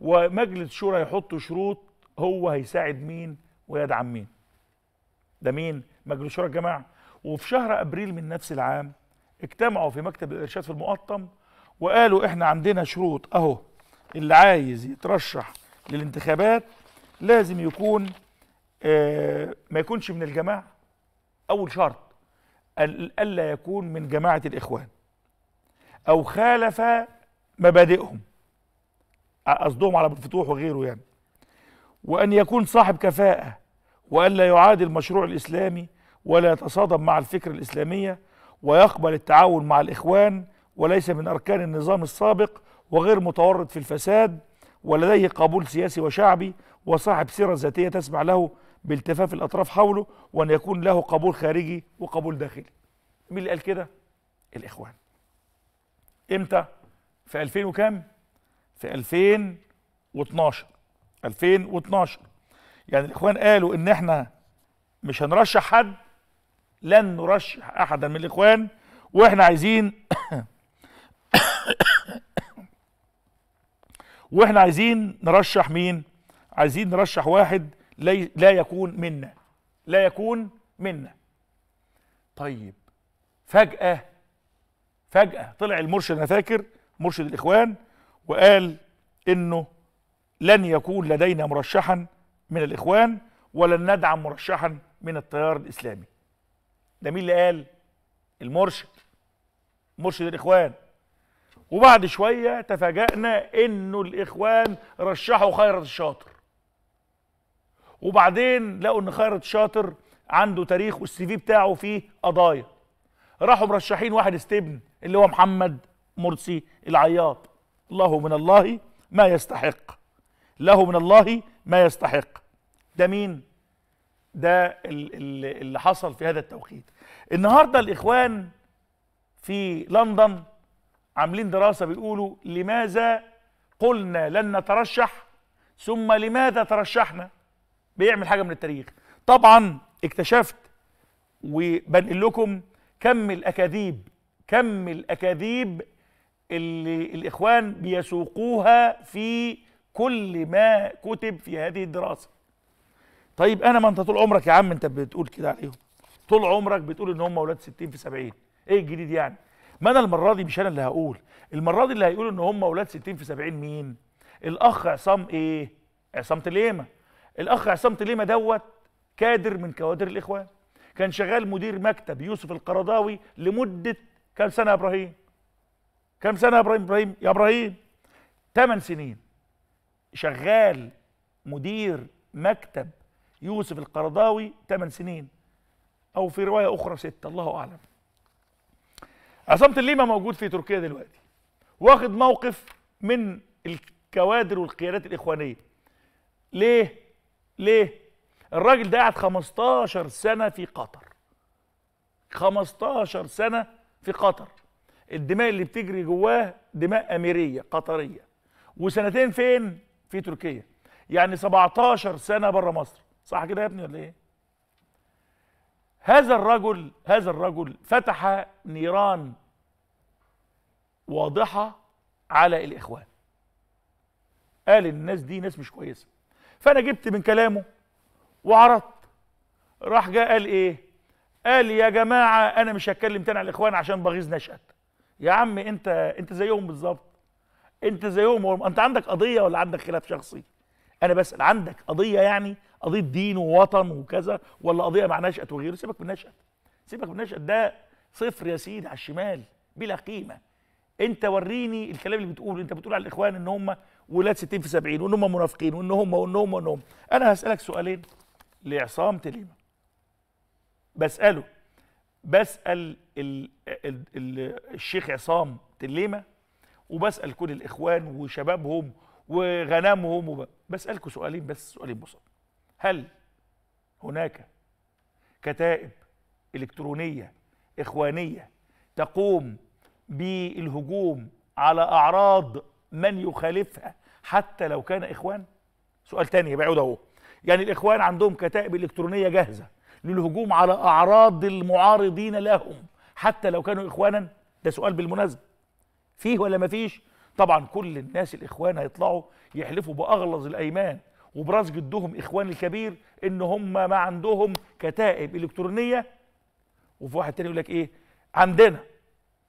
ومجلس شورى يحط شروط هو هيساعد مين ويدعم مين ده مين مجلس شورى الجماعة وفي شهر أبريل من نفس العام اجتمعوا في مكتب الارشاد في المقطم وقالوا احنا عندنا شروط اهو اللي عايز يترشح للانتخابات لازم يكون آه ما يكونش من الجماعه اول شرط الا يكون من جماعه الاخوان او خالف مبادئهم قصدهم على الفتوح وغيره يعني وان يكون صاحب كفاءه والا يعادل المشروع الاسلامي ولا يتصادم مع الفكر الاسلاميه ويقبل التعاون مع الإخوان وليس من أركان النظام السابق وغير متورط في الفساد ولديه قبول سياسي وشعبي وصاحب سيرة ذاتية تسمح له بالتفاف الأطراف حوله وأن يكون له قبول خارجي وقبول داخلي مين اللي قال كده؟ الإخوان إمتى؟ في 2000 وكام؟ في 2012 2012 يعني الإخوان قالوا إن إحنا مش هنرشح حد لن نرشح احدا من الاخوان واحنا عايزين واحنا عايزين نرشح مين عايزين نرشح واحد لا يكون منا لا يكون منا طيب فجأة فجأة طلع المرشد أنا فاكر مرشد الإخوان وقال إنه لن يكون لدينا مرشحا من الإخوان ولن ندعم مرشحا من التيار الإسلامي ده مين اللي قال المرشد مرشد الاخوان وبعد شويه تفاجأنا انه الاخوان رشحوا خيرت الشاطر وبعدين لقوا ان خيرت الشاطر عنده تاريخ والسي في بتاعه فيه قضايا راحوا مرشحين واحد استبن اللي هو محمد مرسي العياط له من الله ما يستحق له من الله ما يستحق ده مين ده اللي حصل في هذا التوقيت النهارده الاخوان في لندن عاملين دراسه بيقولوا لماذا قلنا لن نترشح ثم لماذا ترشحنا بيعمل حاجه من التاريخ طبعا اكتشفت وبنقل لكم كم الاكاذيب كم الاكاذيب اللي الاخوان بيسوقوها في كل ما كتب في هذه الدراسه طيب انا ما انت طول عمرك يا عم انت بتقول كده عليهم طول عمرك بتقول ان هم اولاد 60 في 70 ايه الجديد يعني ما انا المره دي مش انا اللي هقول المره دي اللي هيقول ان هم اولاد 60 في 70 مين الاخ عصام ايه عصام تليمه الاخ عصام تليمه دوت كادر من كوادر الاخوان كان شغال مدير مكتب يوسف القرضاوي لمده كام سنه يا ابراهيم كام سنه يا ابراهيم ابراهيم يا ابراهيم 8 سنين شغال مدير مكتب يوسف القرضاوي 8 سنين او في روايه اخرى 6 الله اعلم عصامه الليمه موجود في تركيا دلوقتي واخد موقف من الكوادر والقيادات الاخوانيه ليه ليه الراجل ده قاعد 15 سنه في قطر 15 سنه في قطر الدماء اللي بتجري جواه دماء اميريه قطريه وسنتين فين في تركيا يعني 17 سنه بره مصر صح كده يا ابني ولا ايه هذا الرجل هذا الرجل فتح نيران واضحة على الإخوان قال الناس دي ناس مش كويسة فأنا جبت من كلامه وعرضت راح جاء قال إيه قال يا جماعة أنا مش هتكلم تاني على الإخوان عشان بغيظ نشأت يا عم أنت أنت زيهم بالظبط أنت زيهم أنت عندك قضية ولا عندك خلاف شخصي أنا بسأل عندك قضية يعني قضيه دين ووطن وكذا ولا قضيه مع نشأة وغيره سيبك من نشأة سيبك من نشأة ده صفر يا سيدي على الشمال بلا قيمه انت وريني الكلام اللي بتقوله انت بتقول على الاخوان ان هم ولاد 60 في 70 وان هم منافقين وان هم وان هم وان هم انا هسالك سؤالين لعصام تليمه بساله بسال ال ال ال الشيخ عصام تليمه وبسال كل الاخوان وشبابهم وغنمهم وب... بسالكم سؤالين بس سؤالين بسيط هل هناك كتائب إلكترونية إخوانية تقوم بالهجوم على أعراض من يخالفها حتى لو كان إخوان؟ سؤال تاني بعيد أهو يعني الإخوان عندهم كتائب إلكترونية جاهزة للهجوم على أعراض المعارضين لهم حتى لو كانوا إخوانا ده سؤال بالمناسبة فيه ولا مفيش؟ طبعا كل الناس الإخوان هيطلعوا يحلفوا بأغلظ الأيمان وبراس جدهم اخوان الكبير ان هم ما عندهم كتائب الكترونيه وفي واحد تاني يقول لك ايه عندنا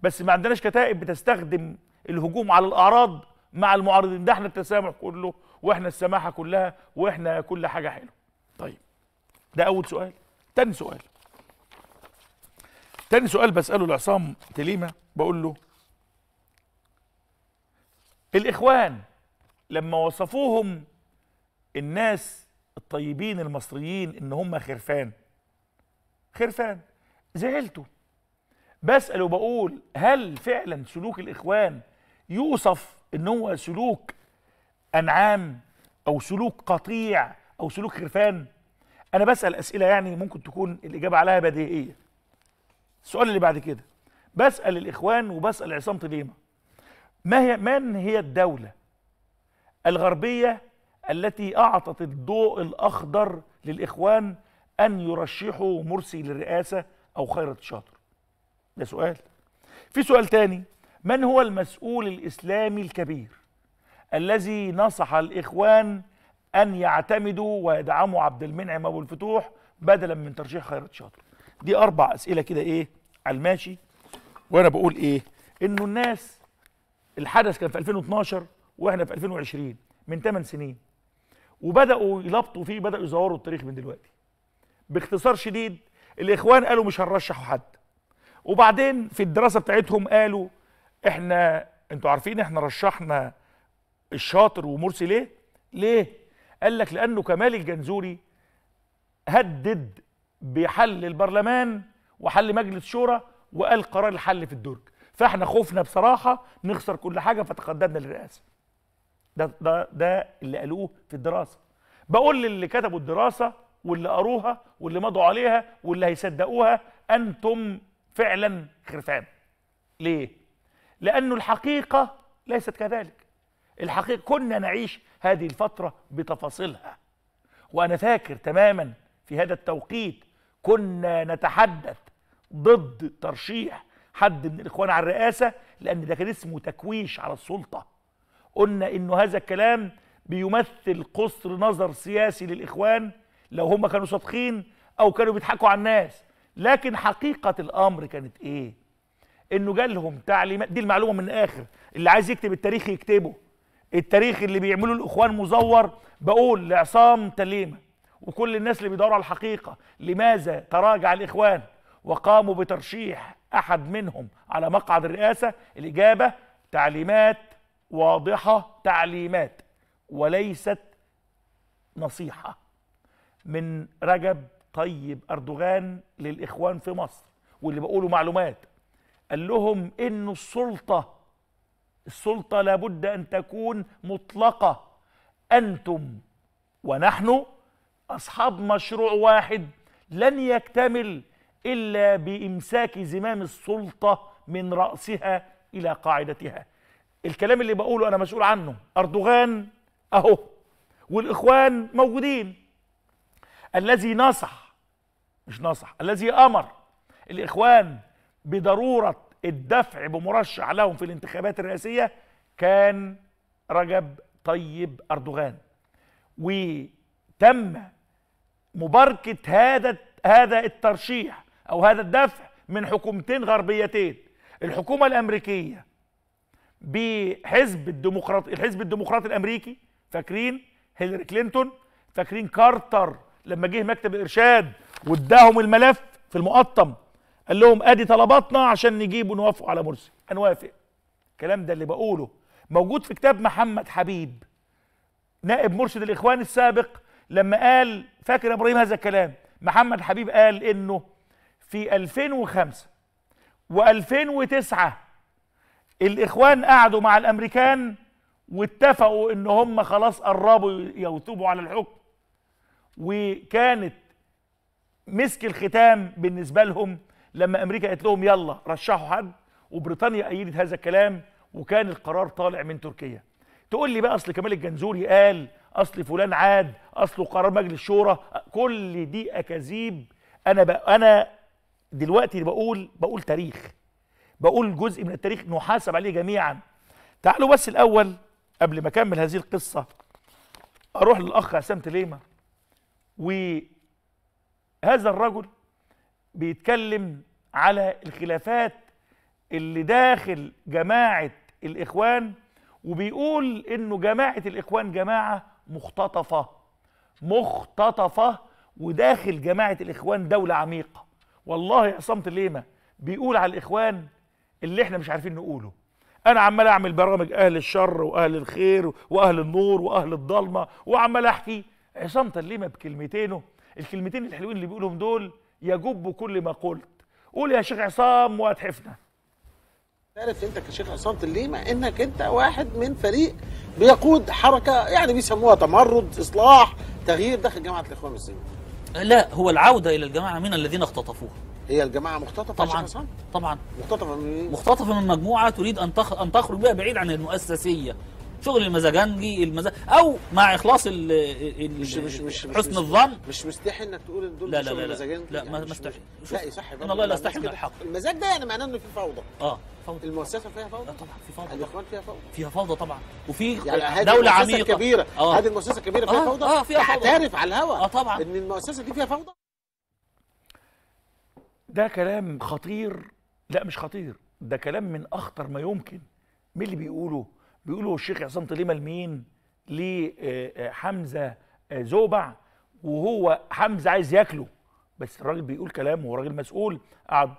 بس ما عندناش كتائب بتستخدم الهجوم على الاعراض مع المعارضين ده احنا التسامح كله واحنا السماحه كلها واحنا كل حاجه حلوه طيب ده اول سؤال تاني سؤال تاني سؤال بساله لعصام تليمه بقول له الاخوان لما وصفوهم الناس الطيبين المصريين ان هم خرفان خرفان زعلتوا بسأل وبقول هل فعلا سلوك الإخوان يوصف ان هو سلوك أنعام أو سلوك قطيع أو سلوك خرفان أنا بسأل أسئلة يعني ممكن تكون الإجابة عليها بديهية السؤال اللي بعد كده بسأل الإخوان وبسأل عصام طليمة ما هي من هي الدولة الغربية التي أعطت الضوء الأخضر للإخوان أن يرشحوا مرسي للرئاسة أو خيرة شاطر ده سؤال في سؤال تاني من هو المسؤول الإسلامي الكبير الذي نصح الإخوان أن يعتمدوا ويدعموا عبد المنعم أبو الفتوح بدلا من ترشيح خيرة شاطر دي أربع أسئلة كده إيه على الماشي وأنا بقول إيه إنه الناس الحدث كان في 2012 وإحنا في 2020 من 8 سنين وبداوا يلبطوا فيه بداوا يزوروا التاريخ من دلوقتي باختصار شديد الاخوان قالوا مش هنرشحوا حد وبعدين في الدراسه بتاعتهم قالوا احنا انتوا عارفين احنا رشحنا الشاطر ومرسي ليه ليه قال لك لانه كمال الجنزوري هدد بحل البرلمان وحل مجلس شورى وقال قرار الحل في الدرج فاحنا خفنا بصراحه نخسر كل حاجه فتقدمنا للرئاسه ده ده ده اللي قالوه في الدراسه بقول للي كتبوا الدراسه واللي قروها واللي مضوا عليها واللي هيصدقوها انتم فعلا خرفان ليه لانه الحقيقه ليست كذلك الحقيقه كنا نعيش هذه الفتره بتفاصيلها وانا فاكر تماما في هذا التوقيت كنا نتحدث ضد ترشيح حد من الاخوان على الرئاسه لان ده كان اسمه تكويش على السلطه قلنا انه هذا الكلام بيمثل قصر نظر سياسي للاخوان لو هم كانوا صادقين او كانوا بيضحكوا على الناس لكن حقيقه الامر كانت ايه انه جالهم تعليمات دي المعلومه من الاخر اللي عايز يكتب التاريخ يكتبه التاريخ اللي بيعملوه الاخوان مزور بقول لعصام تليمه وكل الناس اللي بيدوروا على الحقيقه لماذا تراجع الاخوان وقاموا بترشيح احد منهم على مقعد الرئاسه الاجابه تعليمات واضحة تعليمات وليست نصيحة من رجب طيب أردوغان للإخوان في مصر واللي بقوله معلومات قال لهم إن السلطة السلطة لابد أن تكون مطلقة أنتم ونحن أصحاب مشروع واحد لن يكتمل إلا بإمساك زمام السلطة من رأسها إلى قاعدتها الكلام اللي بقوله انا مسؤول عنه اردوغان اهو والاخوان موجودين الذي نصح مش نصح الذي امر الاخوان بضروره الدفع بمرشح لهم في الانتخابات الرئاسيه كان رجب طيب اردوغان وتم مباركه هذا هذا الترشيح او هذا الدفع من حكومتين غربيتين الحكومه الامريكيه بحزب الديمقراطي الحزب الديمقراطي الامريكي فاكرين هيلاري كلينتون فاكرين كارتر لما جه مكتب الارشاد واداهم الملف في المقطم قال لهم ادي طلباتنا عشان نجيب ونوافق على مرسي هنوافق الكلام ده اللي بقوله موجود في كتاب محمد حبيب نائب مرشد الاخوان السابق لما قال فاكر ابراهيم هذا الكلام محمد حبيب قال انه في 2005 و2009 الاخوان قعدوا مع الامريكان واتفقوا ان هم خلاص قربوا يوثبوا على الحكم وكانت مسك الختام بالنسبه لهم لما امريكا قالت لهم يلا رشحوا حد وبريطانيا ايدت هذا الكلام وكان القرار طالع من تركيا تقول لي بقى اصل كمال الجنزوري قال اصل فلان عاد اصله قرار مجلس الشورى كل دي اكاذيب انا بقى انا دلوقتي بقول بقول تاريخ بقول جزء من التاريخ نحاسب عليه جميعا تعالوا بس الاول قبل ما اكمل هذه القصه اروح للاخ عصام تليمه وهذا الرجل بيتكلم على الخلافات اللي داخل جماعه الاخوان وبيقول انه جماعه الاخوان جماعه مختطفه مختطفه وداخل جماعه الاخوان دوله عميقه والله عصام تليمه بيقول على الاخوان اللي احنا مش عارفين نقوله انا عمال اعمل برامج اهل الشر واهل الخير واهل النور واهل الضلمه وعمال احكي عصام تلمه بكلمتينه الكلمتين الحلوين اللي بيقولهم دول يجب كل ما قلت قول يا شيخ عصام واتحفنا عارف انت كشيخ عصام تليمة انك انت واحد من فريق بيقود حركه يعني بيسموها تمرد اصلاح تغيير داخل جماعه الاخوان المسلمين لا هو العوده الى الجماعه من الذين اختطفوها هي الجماعه مختطفه طبعا طبعا مختطفه من مختطفه من مجموعه تريد ان تخ... ان تخرج بها بعيد عن المؤسسيه شغل المزاجنجي المزاج او مع اخلاص ال ال مش مش مش حسن مش الظن مش مستحي انك تقول ان دول لا لا لا لا, لا, يعني ما مستحي لا صح ان الله لا استحي من الحق المزاج ده يعني معناه انه في فوضى اه فوضى المؤسسه فيها فوضى؟ لا طبعا في فوضى الاخوان فيها فوضى فيها فوضى طبعا وفي يعني دوله عميقه كبيره آه. هذه المؤسسه كبيره فيها آه، فوضى اه فيها فوضى تعترف على الهواء اه طبعا ان المؤسسه دي فيها فوضى ده كلام خطير لا مش خطير ده كلام من اخطر ما يمكن مين اللي بيقوله بيقوله الشيخ عصام طليمه لمين لحمزه آه، آه، آه، زوبع وهو حمزه عايز ياكله بس الراجل بيقول كلام وهو راجل مسؤول قعد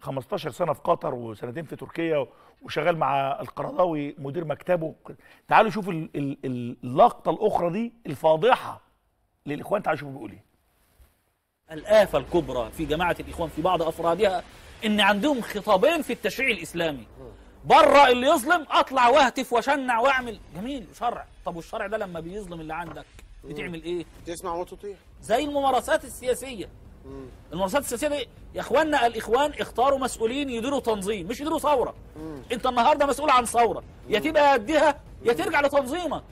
15 سنه في قطر وسنتين في تركيا وشغال مع القرضاوي مدير مكتبه تعالوا شوفوا اللقطه الاخرى دي الفاضحه للاخوان تعالوا شوفوا بيقول ايه الآفة الكبرى في جماعة الإخوان في بعض أفرادها إن عندهم خطابين في التشريع الإسلامي بره اللي يظلم أطلع وأهتف وأشنع وأعمل جميل شرع طب والشرع ده لما بيظلم اللي عندك بتعمل إيه؟ تسمع وتطيع زي الممارسات السياسية الممارسات السياسية دي يا إخواننا الإخوان اختاروا مسؤولين يديروا تنظيم مش يديروا ثورة أنت النهاردة مسؤول عن ثورة يا تبقى قدها يا ترجع لتنظيمك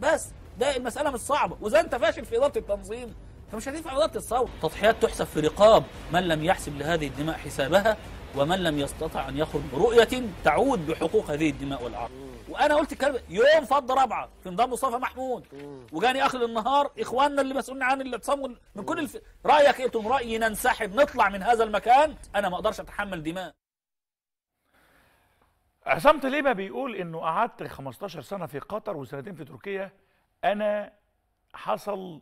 بس ده المسألة مش صعبة وإذا أنت فاشل في إدارة التنظيم فمش هتنفع وضبط الصوت تضحيات تحسب في رقاب من لم يحسب لهذه الدماء حسابها ومن لم يستطع أن يخرج برؤية تعود بحقوق هذه الدماء والعرض وانا قلت الكلام يوم فض رابعه في نظام مصطفى محمود وجاني اخر النهار اخواننا اللي مسؤولين عن الاعتصام من كل الف... رايك ايه رايي ننسحب نطلع من هذا المكان انا ما اقدرش اتحمل دماء عصام ما بيقول انه قعدت 15 سنه في قطر وسنتين في تركيا انا حصل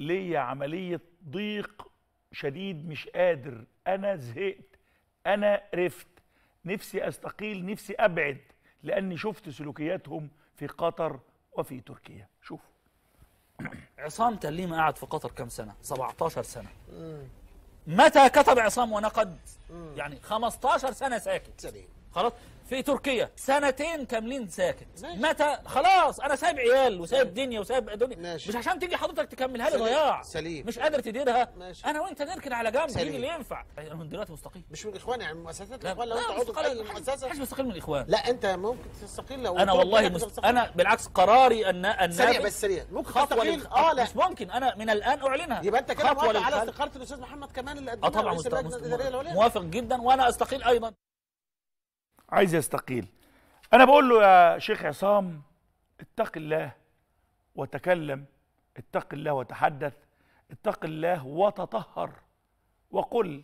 ليا عمليه ضيق شديد مش قادر انا زهقت انا رفت نفسي استقيل نفسي ابعد لاني شفت سلوكياتهم في قطر وفي تركيا شوف عصام تليم قعد في قطر كم سنة 17 سنة متى كتب عصام ونقد يعني 15 سنة ساكت سليم خلاص في تركيا سنتين كاملين ساكت ماشي. متى خلاص انا سايب عيال وسايب دنيا وسايب دنيا ماشي. مش عشان تيجي حضرتك تكملها لي ضياع سليم مش قادر تديرها ماشي. انا وانت نركن على جنب سليم. اللي ينفع من دلوقتي مستقيل مش من الاخوان يعني مؤسسات الاخوان لو انت عضو في المؤسسه مش مستقيل من الاخوان لا انت ممكن تستقيل لو انا والله مست... انا بالعكس قراري ان ان سريع بس سريع ممكن تستقيل اه لا آه، مش ممكن انا من الان اعلنها يبقى انت كده موافق على استقاله الاستاذ محمد كمان آه، اللي قدمها طبعا موافق جدا وانا استقيل ايضا عايز يستقيل انا بقول له يا شيخ عصام اتق الله وتكلم اتق الله وتحدث اتق الله وتطهر وقل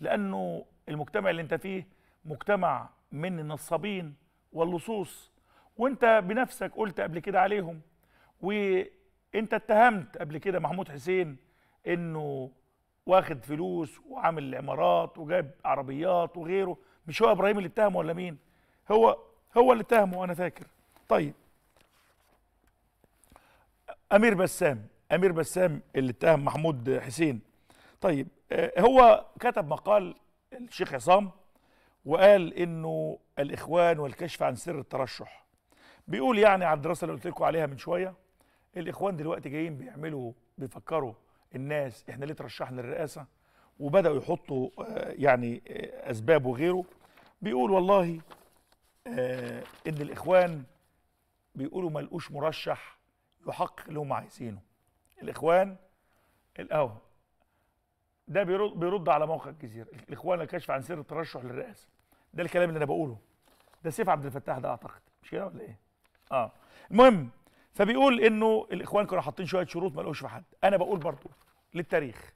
لانه المجتمع اللي انت فيه مجتمع من النصابين واللصوص وانت بنفسك قلت قبل كده عليهم وانت اتهمت قبل كده محمود حسين انه واخد فلوس وعامل عمارات وجاب عربيات وغيره مش هو ابراهيم اللي اتهمه ولا مين هو هو اللي اتهمه انا فاكر طيب امير بسام امير بسام اللي اتهم محمود حسين طيب آه، هو كتب مقال الشيخ عصام وقال انه الاخوان والكشف عن سر الترشح بيقول يعني على الدراسه اللي قلت لكم عليها من شويه الاخوان دلوقتي جايين بيعملوا بيفكروا الناس احنا ليه ترشحنا للرئاسه وبداوا يحطوا آه، يعني آه، اسباب وغيره بيقول والله آه ان الاخوان بيقولوا ما لقوش مرشح يحقق اللي هم عايزينه الاخوان الاهو ده بيرد, بيرد على موقع الجزيره الاخوان الكشف عن سر الترشح للرئاسه ده الكلام اللي انا بقوله ده سيف عبد الفتاح ده اعتقد مش كده ولا ايه اه المهم فبيقول انه الاخوان كانوا حاطين شويه شروط ما لقوش في حد انا بقول برضه للتاريخ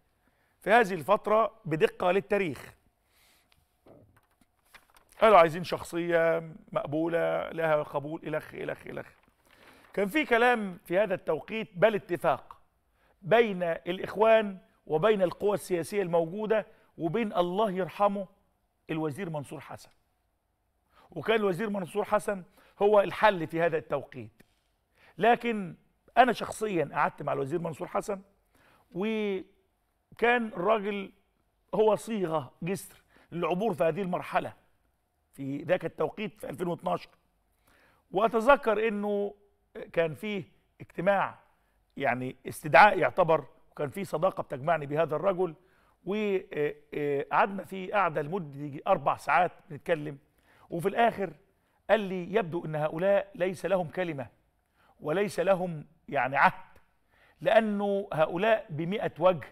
في هذه الفتره بدقه للتاريخ قالوا عايزين شخصيه مقبوله لها قبول الخ الخ الخ كان في كلام في هذا التوقيت بل اتفاق بين الاخوان وبين القوى السياسيه الموجوده وبين الله يرحمه الوزير منصور حسن وكان الوزير منصور حسن هو الحل في هذا التوقيت لكن انا شخصيا قعدت مع الوزير منصور حسن وكان الراجل هو صيغه جسر للعبور في هذه المرحله في ذاك التوقيت في 2012 واتذكر انه كان فيه اجتماع يعني استدعاء يعتبر وكان فيه صداقه بتجمعني بهذا الرجل وقعدنا في قعده لمده اربع ساعات بنتكلم وفي الاخر قال لي يبدو ان هؤلاء ليس لهم كلمه وليس لهم يعني عهد لانه هؤلاء بمئة وجه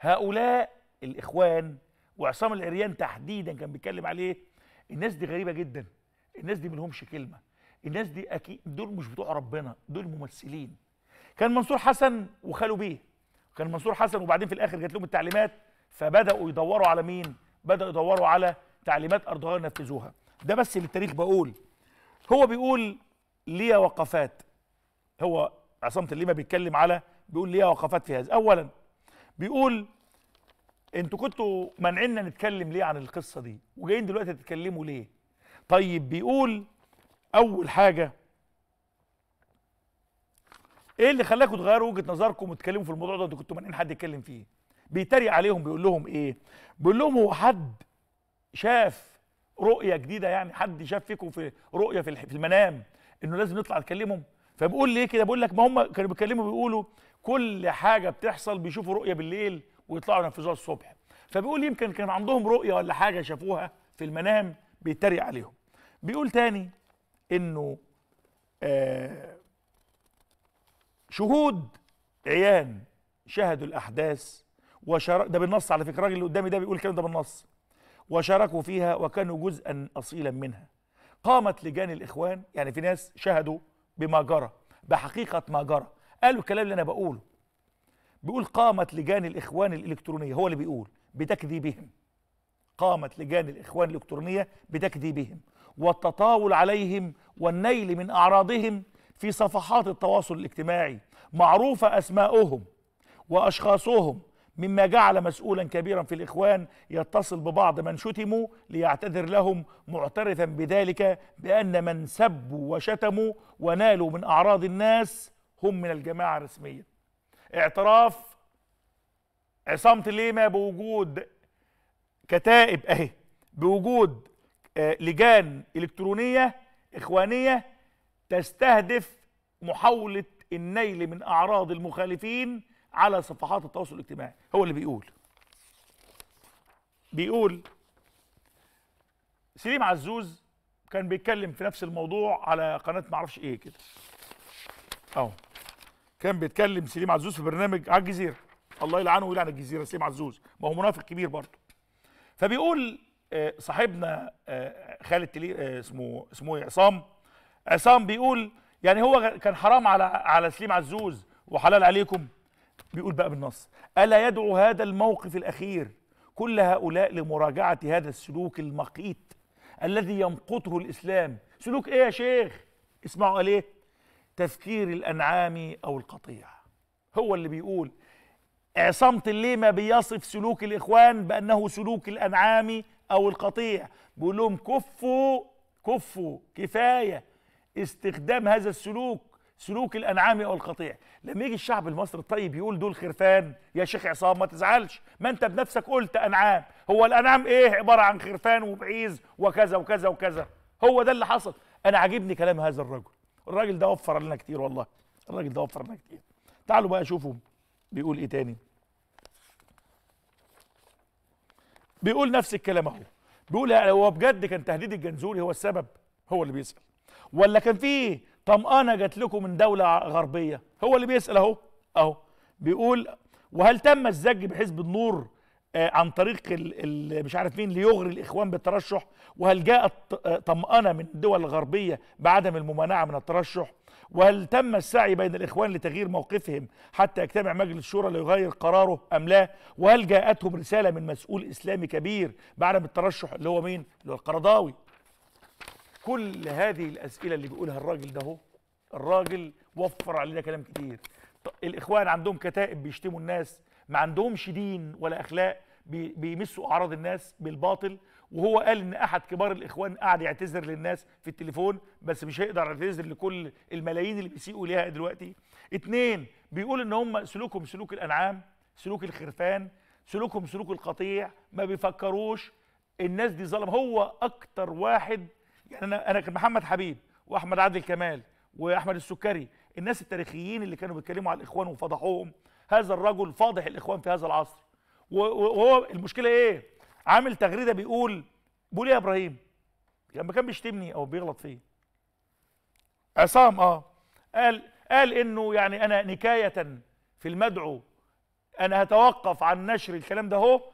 هؤلاء الاخوان وعصام العريان تحديدا كان بيتكلم عليه الناس دي غريبه جدا الناس دي ملهمش كلمه الناس دي اكيد دول مش بتوع ربنا دول ممثلين كان منصور حسن وخاله بيه كان منصور حسن وبعدين في الاخر جات لهم التعليمات فبداوا يدوروا على مين بداوا يدوروا على تعليمات اردوغان نفذوها ده بس للتاريخ بقول هو بيقول ليا وقفات هو عصام تليمه بيتكلم على بيقول ليا وقفات في هذا اولا بيقول انتوا كنتوا منعنا نتكلم ليه عن القصه دي وجايين دلوقتي تتكلموا ليه طيب بيقول اول حاجه ايه اللي خلاكم تغيروا وجهه نظركم وتتكلموا في الموضوع ده انتوا كنتوا مانعين حد يتكلم فيه بيتريق عليهم بيقول لهم ايه بيقول لهم هو حد شاف رؤيه جديده يعني حد شاف فيكم في رؤيه في المنام انه لازم نطلع نكلمهم فبقول ليه كده بقول لك ما هم كانوا بيتكلموا بيقولوا كل حاجه بتحصل بيشوفوا رؤيه بالليل ويطلعوا ينفذوها الصبح فبيقول يمكن كان عندهم رؤيه ولا حاجه شافوها في المنام بيتريق عليهم بيقول تاني انه آه شهود عيان شهدوا الاحداث وشارك ده بالنص على فكره الراجل اللي قدامي ده بيقول الكلام ده بالنص وشاركوا فيها وكانوا جزءا اصيلا منها قامت لجان الاخوان يعني في ناس شهدوا بما جرى بحقيقه ما جرى قالوا الكلام اللي انا بقوله بيقول قامت لجان الإخوان الإلكترونية هو اللي بيقول بتكذيبهم قامت لجان الإخوان الإلكترونية بتكذيبهم والتطاول عليهم والنيل من أعراضهم في صفحات التواصل الاجتماعي معروفة أسماؤهم وأشخاصهم مما جعل مسؤولا كبيرا في الإخوان يتصل ببعض من شتموا ليعتذر لهم معترفا بذلك بأن من سبوا وشتموا ونالوا من أعراض الناس هم من الجماعة الرسمية اعتراف عصام تليمه بوجود كتائب اهي بوجود آه، لجان الكترونيه اخوانيه تستهدف محاوله النيل من اعراض المخالفين على صفحات التواصل الاجتماعي هو اللي بيقول بيقول سليم عزوز كان بيتكلم في نفس الموضوع على قناه معرفش ايه كده اهو كان بيتكلم سليم عزوز في برنامج على آه، الجزيره الله يلعنه ويلعن الجزيره سليم عزوز ما هو منافق كبير برضه فبيقول آه، صاحبنا آه، خالد تلي اسمه اسمه ايه عصام عصام بيقول يعني هو كان حرام على على سليم عزوز وحلال عليكم بيقول بقى بالنص الا يدعو هذا الموقف الاخير كل هؤلاء لمراجعه هذا السلوك المقيت الذي يمقته الاسلام سلوك ايه يا شيخ اسمعوا قال ايه تذكير الأنعام أو القطيع هو اللي بيقول عصام الليمة بيصف سلوك الإخوان بأنه سلوك الأنعام أو القطيع بيقول لهم كفوا كفوا كفاية استخدام هذا السلوك سلوك الأنعام أو القطيع لما يجي الشعب المصري الطيب يقول دول خرفان يا شيخ عصام ما تزعلش ما أنت بنفسك قلت أنعام هو الأنعام إيه عبارة عن خرفان وبعيز وكذا وكذا وكذا هو ده اللي حصل أنا عاجبني كلام هذا الرجل الراجل ده وفر لنا كتير والله الراجل ده وفر لنا كتير تعالوا بقى شوفوا بيقول ايه تاني بيقول نفس الكلام اهو بيقول هو بجد كان تهديد الجنزوري هو السبب هو اللي بيسال ولا كان في طمأنة جات لكم من دولة غربية هو اللي بيسأل اهو اهو بيقول وهل تم الزج بحزب النور آه، عن طريق الـ الـ مش عارف مين ليغري الاخوان بالترشح وهل جاءت آه، طمأنه من الدول الغربيه بعدم الممانعه من الترشح وهل تم السعي بين الاخوان لتغيير موقفهم حتى يجتمع مجلس الشورى ليغير قراره ام لا وهل جاءتهم رساله من مسؤول اسلامي كبير بعدم الترشح اللي هو مين اللي هو القرضاوي كل هذه الاسئله اللي بيقولها الراجل ده هو الراجل وفر علينا كلام كتير الاخوان عندهم كتائب بيشتموا الناس ما عندهمش دين ولا اخلاق بيمسوا اعراض الناس بالباطل وهو قال ان احد كبار الاخوان قعد يعتذر للناس في التليفون بس مش هيقدر يعتذر لكل الملايين اللي بيسيئوا ليها دلوقتي اتنين بيقول ان هم سلوكهم سلوك الانعام سلوك الخرفان سلوكهم سلوك القطيع ما بيفكروش الناس دي ظلم هو اكتر واحد يعني انا انا كان محمد حبيب واحمد عادل كمال واحمد السكري الناس التاريخيين اللي كانوا بيتكلموا على الاخوان وفضحوهم هذا الرجل فاضح الاخوان في هذا العصر وهو المشكله ايه عامل تغريده بيقول بيقول ايه يا ابراهيم لما كان بيشتمني او بيغلط فيا عصام اه قال قال انه يعني انا نكايه في المدعو انا هتوقف عن نشر الكلام ده اهو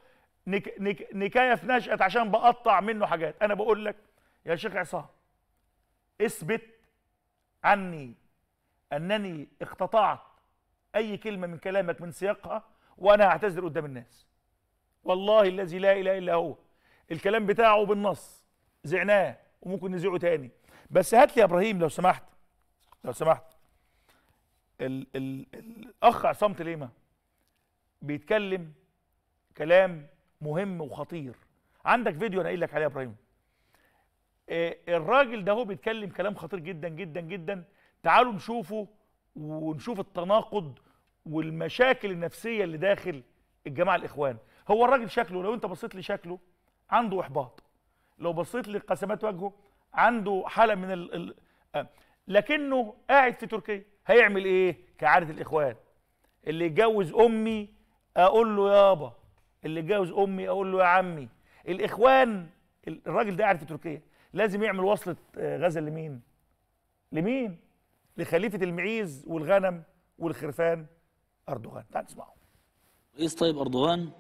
نك نك نكايه في نشأت عشان بقطع منه حاجات انا بقول لك يا شيخ عصام اثبت عني انني اقتطعت اي كلمه من كلامك من سياقها وانا هعتذر قدام الناس والله الذي لا اله الا هو الكلام بتاعه بالنص زعناه وممكن نزعه تاني بس هات لي يا ابراهيم لو سمحت لو سمحت ال ال الاخ عصام تليمه بيتكلم كلام مهم وخطير عندك فيديو انا قايل لك عليه يا ابراهيم آه، الراجل ده هو بيتكلم كلام خطير جدا جدا جدا تعالوا نشوفه ونشوف التناقض والمشاكل النفسيه اللي داخل الجماعه الاخوان هو الراجل شكله لو انت بصيت لشكله عنده احباط لو بصيت لقسمات وجهه عنده حاله من ال... ال... آه، لكنه قاعد في تركيا هيعمل ايه كعاده الاخوان اللي يتجوز امي اقول له يابا اللي يتجوز امي اقول له يا عمي الاخوان الراجل ده قاعد في تركيا لازم يعمل وصله آه، غزل لمين لمين لخليفه المعيز والغنم والخرفان اردوغان تعال نسمعه رئيس طيب اردوغان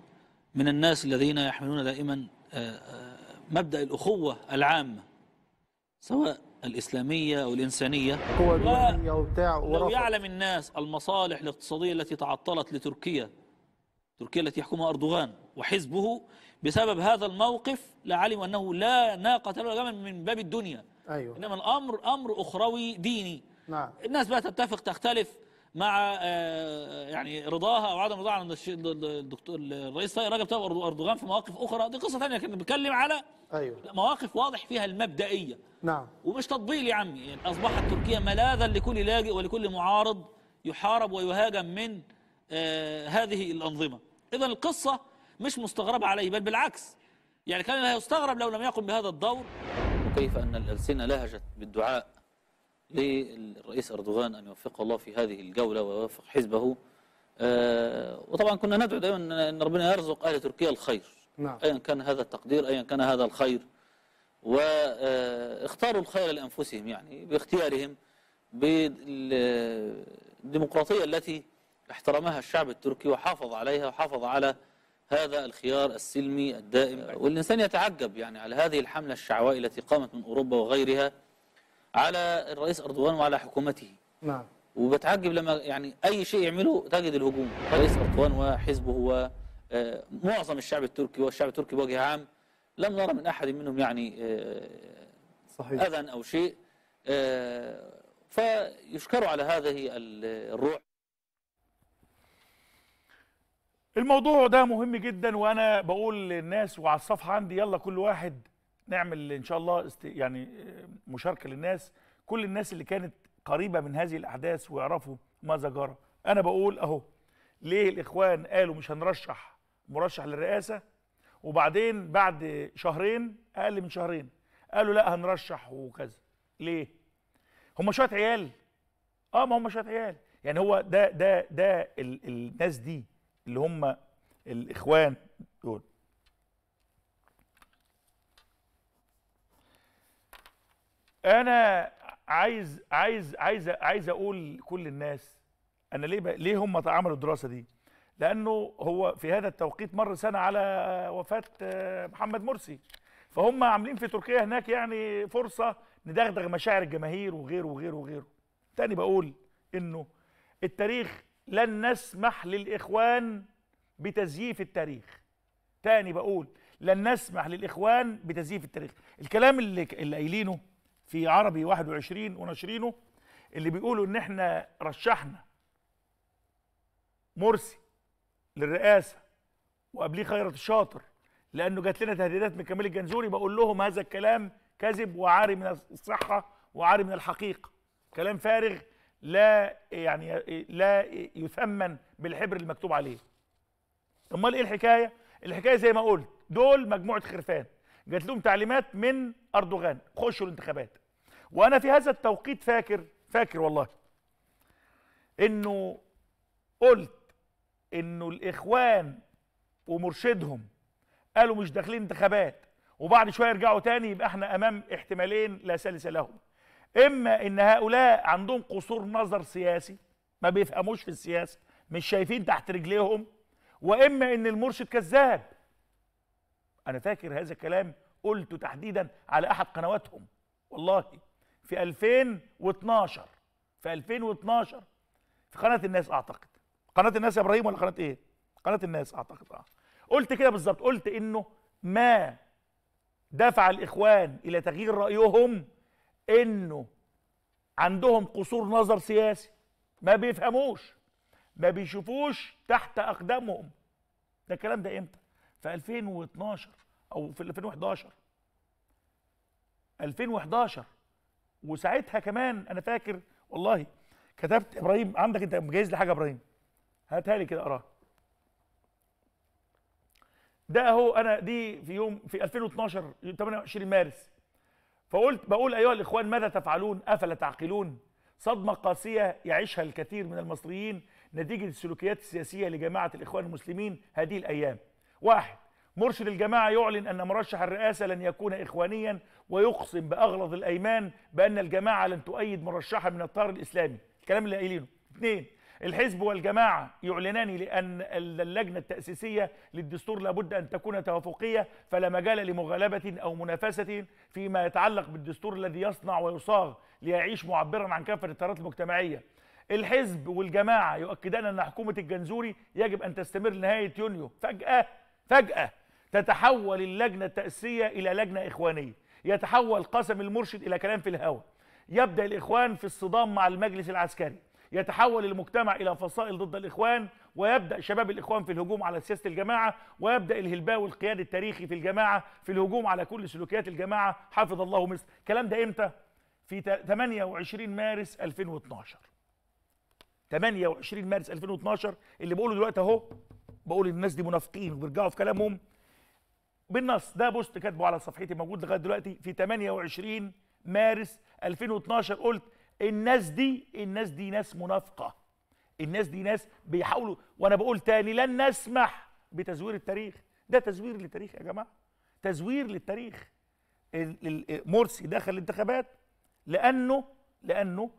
من الناس الذين يحملون دائما آه، آه، مبدأ الأخوة العامة سواء الإسلامية أو الإنسانية هو وبتاع لو يعلم الناس المصالح الاقتصادية التي تعطلت لتركيا تركيا التي يحكمها أردوغان وحزبه بسبب هذا الموقف لعلم أنه لا ناقة له من باب الدنيا أيوة. إنما الأمر أمر أخروي ديني نعم. الناس بقى تتفق تختلف مع آه، آه، يعني رضاها او عدم رضاها عن الدكتور الرئيس رجب طيب اردوغان في مواقف اخرى دي قصه ثانيه كنا بنتكلم على ايوه مواقف واضح فيها المبدئيه نعم ومش تطبيل يا عمي يعني اصبحت تركيا ملاذا لكل لاجئ ولكل معارض يحارب ويهاجم من آه، هذه الانظمه اذا القصه مش مستغربه عليه بل بالعكس يعني كان لا يستغرب لو لم يقم بهذا الدور وكيف ان الالسنه لهجت بالدعاء للرئيس أردوغان أن يوفقه الله في هذه الجولة ويوفق حزبه آه، وطبعا كنا ندعو دائما أن ربنا يرزق أهل تركيا الخير نعم. أيا كان هذا التقدير أيا كان هذا الخير واختاروا آه، الخير لأنفسهم يعني باختيارهم بالديمقراطية التي احترمها الشعب التركي وحافظ عليها وحافظ على هذا الخيار السلمي الدائم نعم. والإنسان يتعجب يعني على هذه الحملة الشعواء التي قامت من أوروبا وغيرها على الرئيس أردوغان وعلى حكومته نعم وبتعجب لما يعني أي شيء يعمله تجد الهجوم الرئيس أردوغان وحزبه هو آه، معظم الشعب التركي والشعب التركي بوجه عام لم نرى من أحد منهم يعني آه، صحيح. أذى أو شيء آه، فيشكروا على هذه الروح الموضوع ده مهم جدا وأنا بقول للناس وعلى الصفحة عندي يلا كل واحد نعمل ان شاء الله است... يعني مشاركه للناس كل الناس اللي كانت قريبه من هذه الاحداث ويعرفوا ماذا جرى انا بقول اهو ليه الاخوان قالوا مش هنرشح مرشح للرئاسه وبعدين بعد شهرين اقل من شهرين قالوا لا هنرشح وكذا ليه هم شويه عيال اه ما هم شويه عيال يعني هو ده ده ده ال الناس دي اللي هم الاخوان انا عايز عايز عايز عايز اقول لكل الناس انا ليه ليه هم عملوا الدراسه دي لانه هو في هذا التوقيت مر سنه على وفاه محمد مرسي فهم عاملين في تركيا هناك يعني فرصه ندغدغ مشاعر الجماهير وغيره وغيره وغيره تاني بقول انه التاريخ لن نسمح للاخوان بتزييف التاريخ تاني بقول لن نسمح للاخوان بتزييف التاريخ الكلام اللي اللي قايلينه في عربي 21 وناشرينه اللي بيقولوا ان احنا رشحنا مرسي للرئاسه وقبليه خيرت الشاطر لانه جات لنا تهديدات من كمال الجنزوري بقول لهم هذا الكلام كذب وعاري من الصحه وعاري من الحقيقه كلام فارغ لا يعني لا يثمن بالحبر المكتوب عليه امال ايه الحكايه الحكايه زي ما قلت دول مجموعه خرفان جات لهم تعليمات من اردوغان خشوا الانتخابات وانا في هذا التوقيت فاكر فاكر والله انه قلت انه الاخوان ومرشدهم قالوا مش داخلين انتخابات وبعد شويه يرجعوا تاني يبقى احنا امام احتمالين لا ثالث لهم اما ان هؤلاء عندهم قصور نظر سياسي ما بيفهموش في السياسه مش شايفين تحت رجليهم واما ان المرشد كذاب انا فاكر هذا الكلام قلته تحديدا على احد قنواتهم والله في 2012 في 2012 في قناه الناس اعتقد قناه الناس يا ابراهيم ولا قناه ايه قناه الناس اعتقد اه قلت كده بالظبط قلت انه ما دفع الاخوان الى تغيير رايهم انه عندهم قصور نظر سياسي ما بيفهموش ما بيشوفوش تحت اقدامهم ده الكلام ده امتى في 2012 او في 2011 2011 وساعتها كمان انا فاكر والله كتبت ابراهيم عندك انت مجهز لي حاجه ابراهيم هاتها لي كده اقراها ده اهو انا دي في يوم في 2012 28 مارس فقلت بقول ايها الاخوان ماذا تفعلون افلا تعقلون صدمه قاسيه يعيشها الكثير من المصريين نتيجه السلوكيات السياسيه لجماعه الاخوان المسلمين هذه الايام واحد مرشد الجماعة يعلن أن مرشح الرئاسة لن يكون إخوانيا ويقسم بأغلظ الأيمان بأن الجماعة لن تؤيد مرشحا من الطار الإسلامي الكلام اللي قايلينه اثنين الحزب والجماعة يعلنان لأن اللجنة التأسيسية للدستور لابد أن تكون توافقية فلا مجال لمغالبة أو منافسة فيما يتعلق بالدستور الذي يصنع ويصاغ ليعيش معبرا عن كافة التيارات المجتمعية الحزب والجماعة يؤكدان أن حكومة الجنزوري يجب أن تستمر لنهاية يونيو فجأة فجأة تتحول اللجنة التأسيسية إلى لجنة إخوانية يتحول قسم المرشد إلى كلام في الهوى يبدأ الإخوان في الصدام مع المجلس العسكري يتحول المجتمع إلى فصائل ضد الإخوان ويبدأ شباب الإخوان في الهجوم على سياسة الجماعة ويبدأ الهلباوي القيادي التاريخي في الجماعة في الهجوم على كل سلوكيات الجماعة حفظ الله مصر الكلام ده إمتى؟ في 28 مارس 2012 28 مارس 2012 اللي بقوله دلوقتي اهو بقول الناس دي منافقين وبيرجعوا في كلامهم بالنص ده بوست كاتبه على صفحتي موجود لغايه دلوقتي في 28 مارس 2012 قلت الناس دي الناس دي ناس منافقه الناس دي ناس بيحاولوا وانا بقول تاني لن نسمح بتزوير التاريخ ده تزوير للتاريخ يا جماعه تزوير للتاريخ مرسي دخل الانتخابات لانه لانه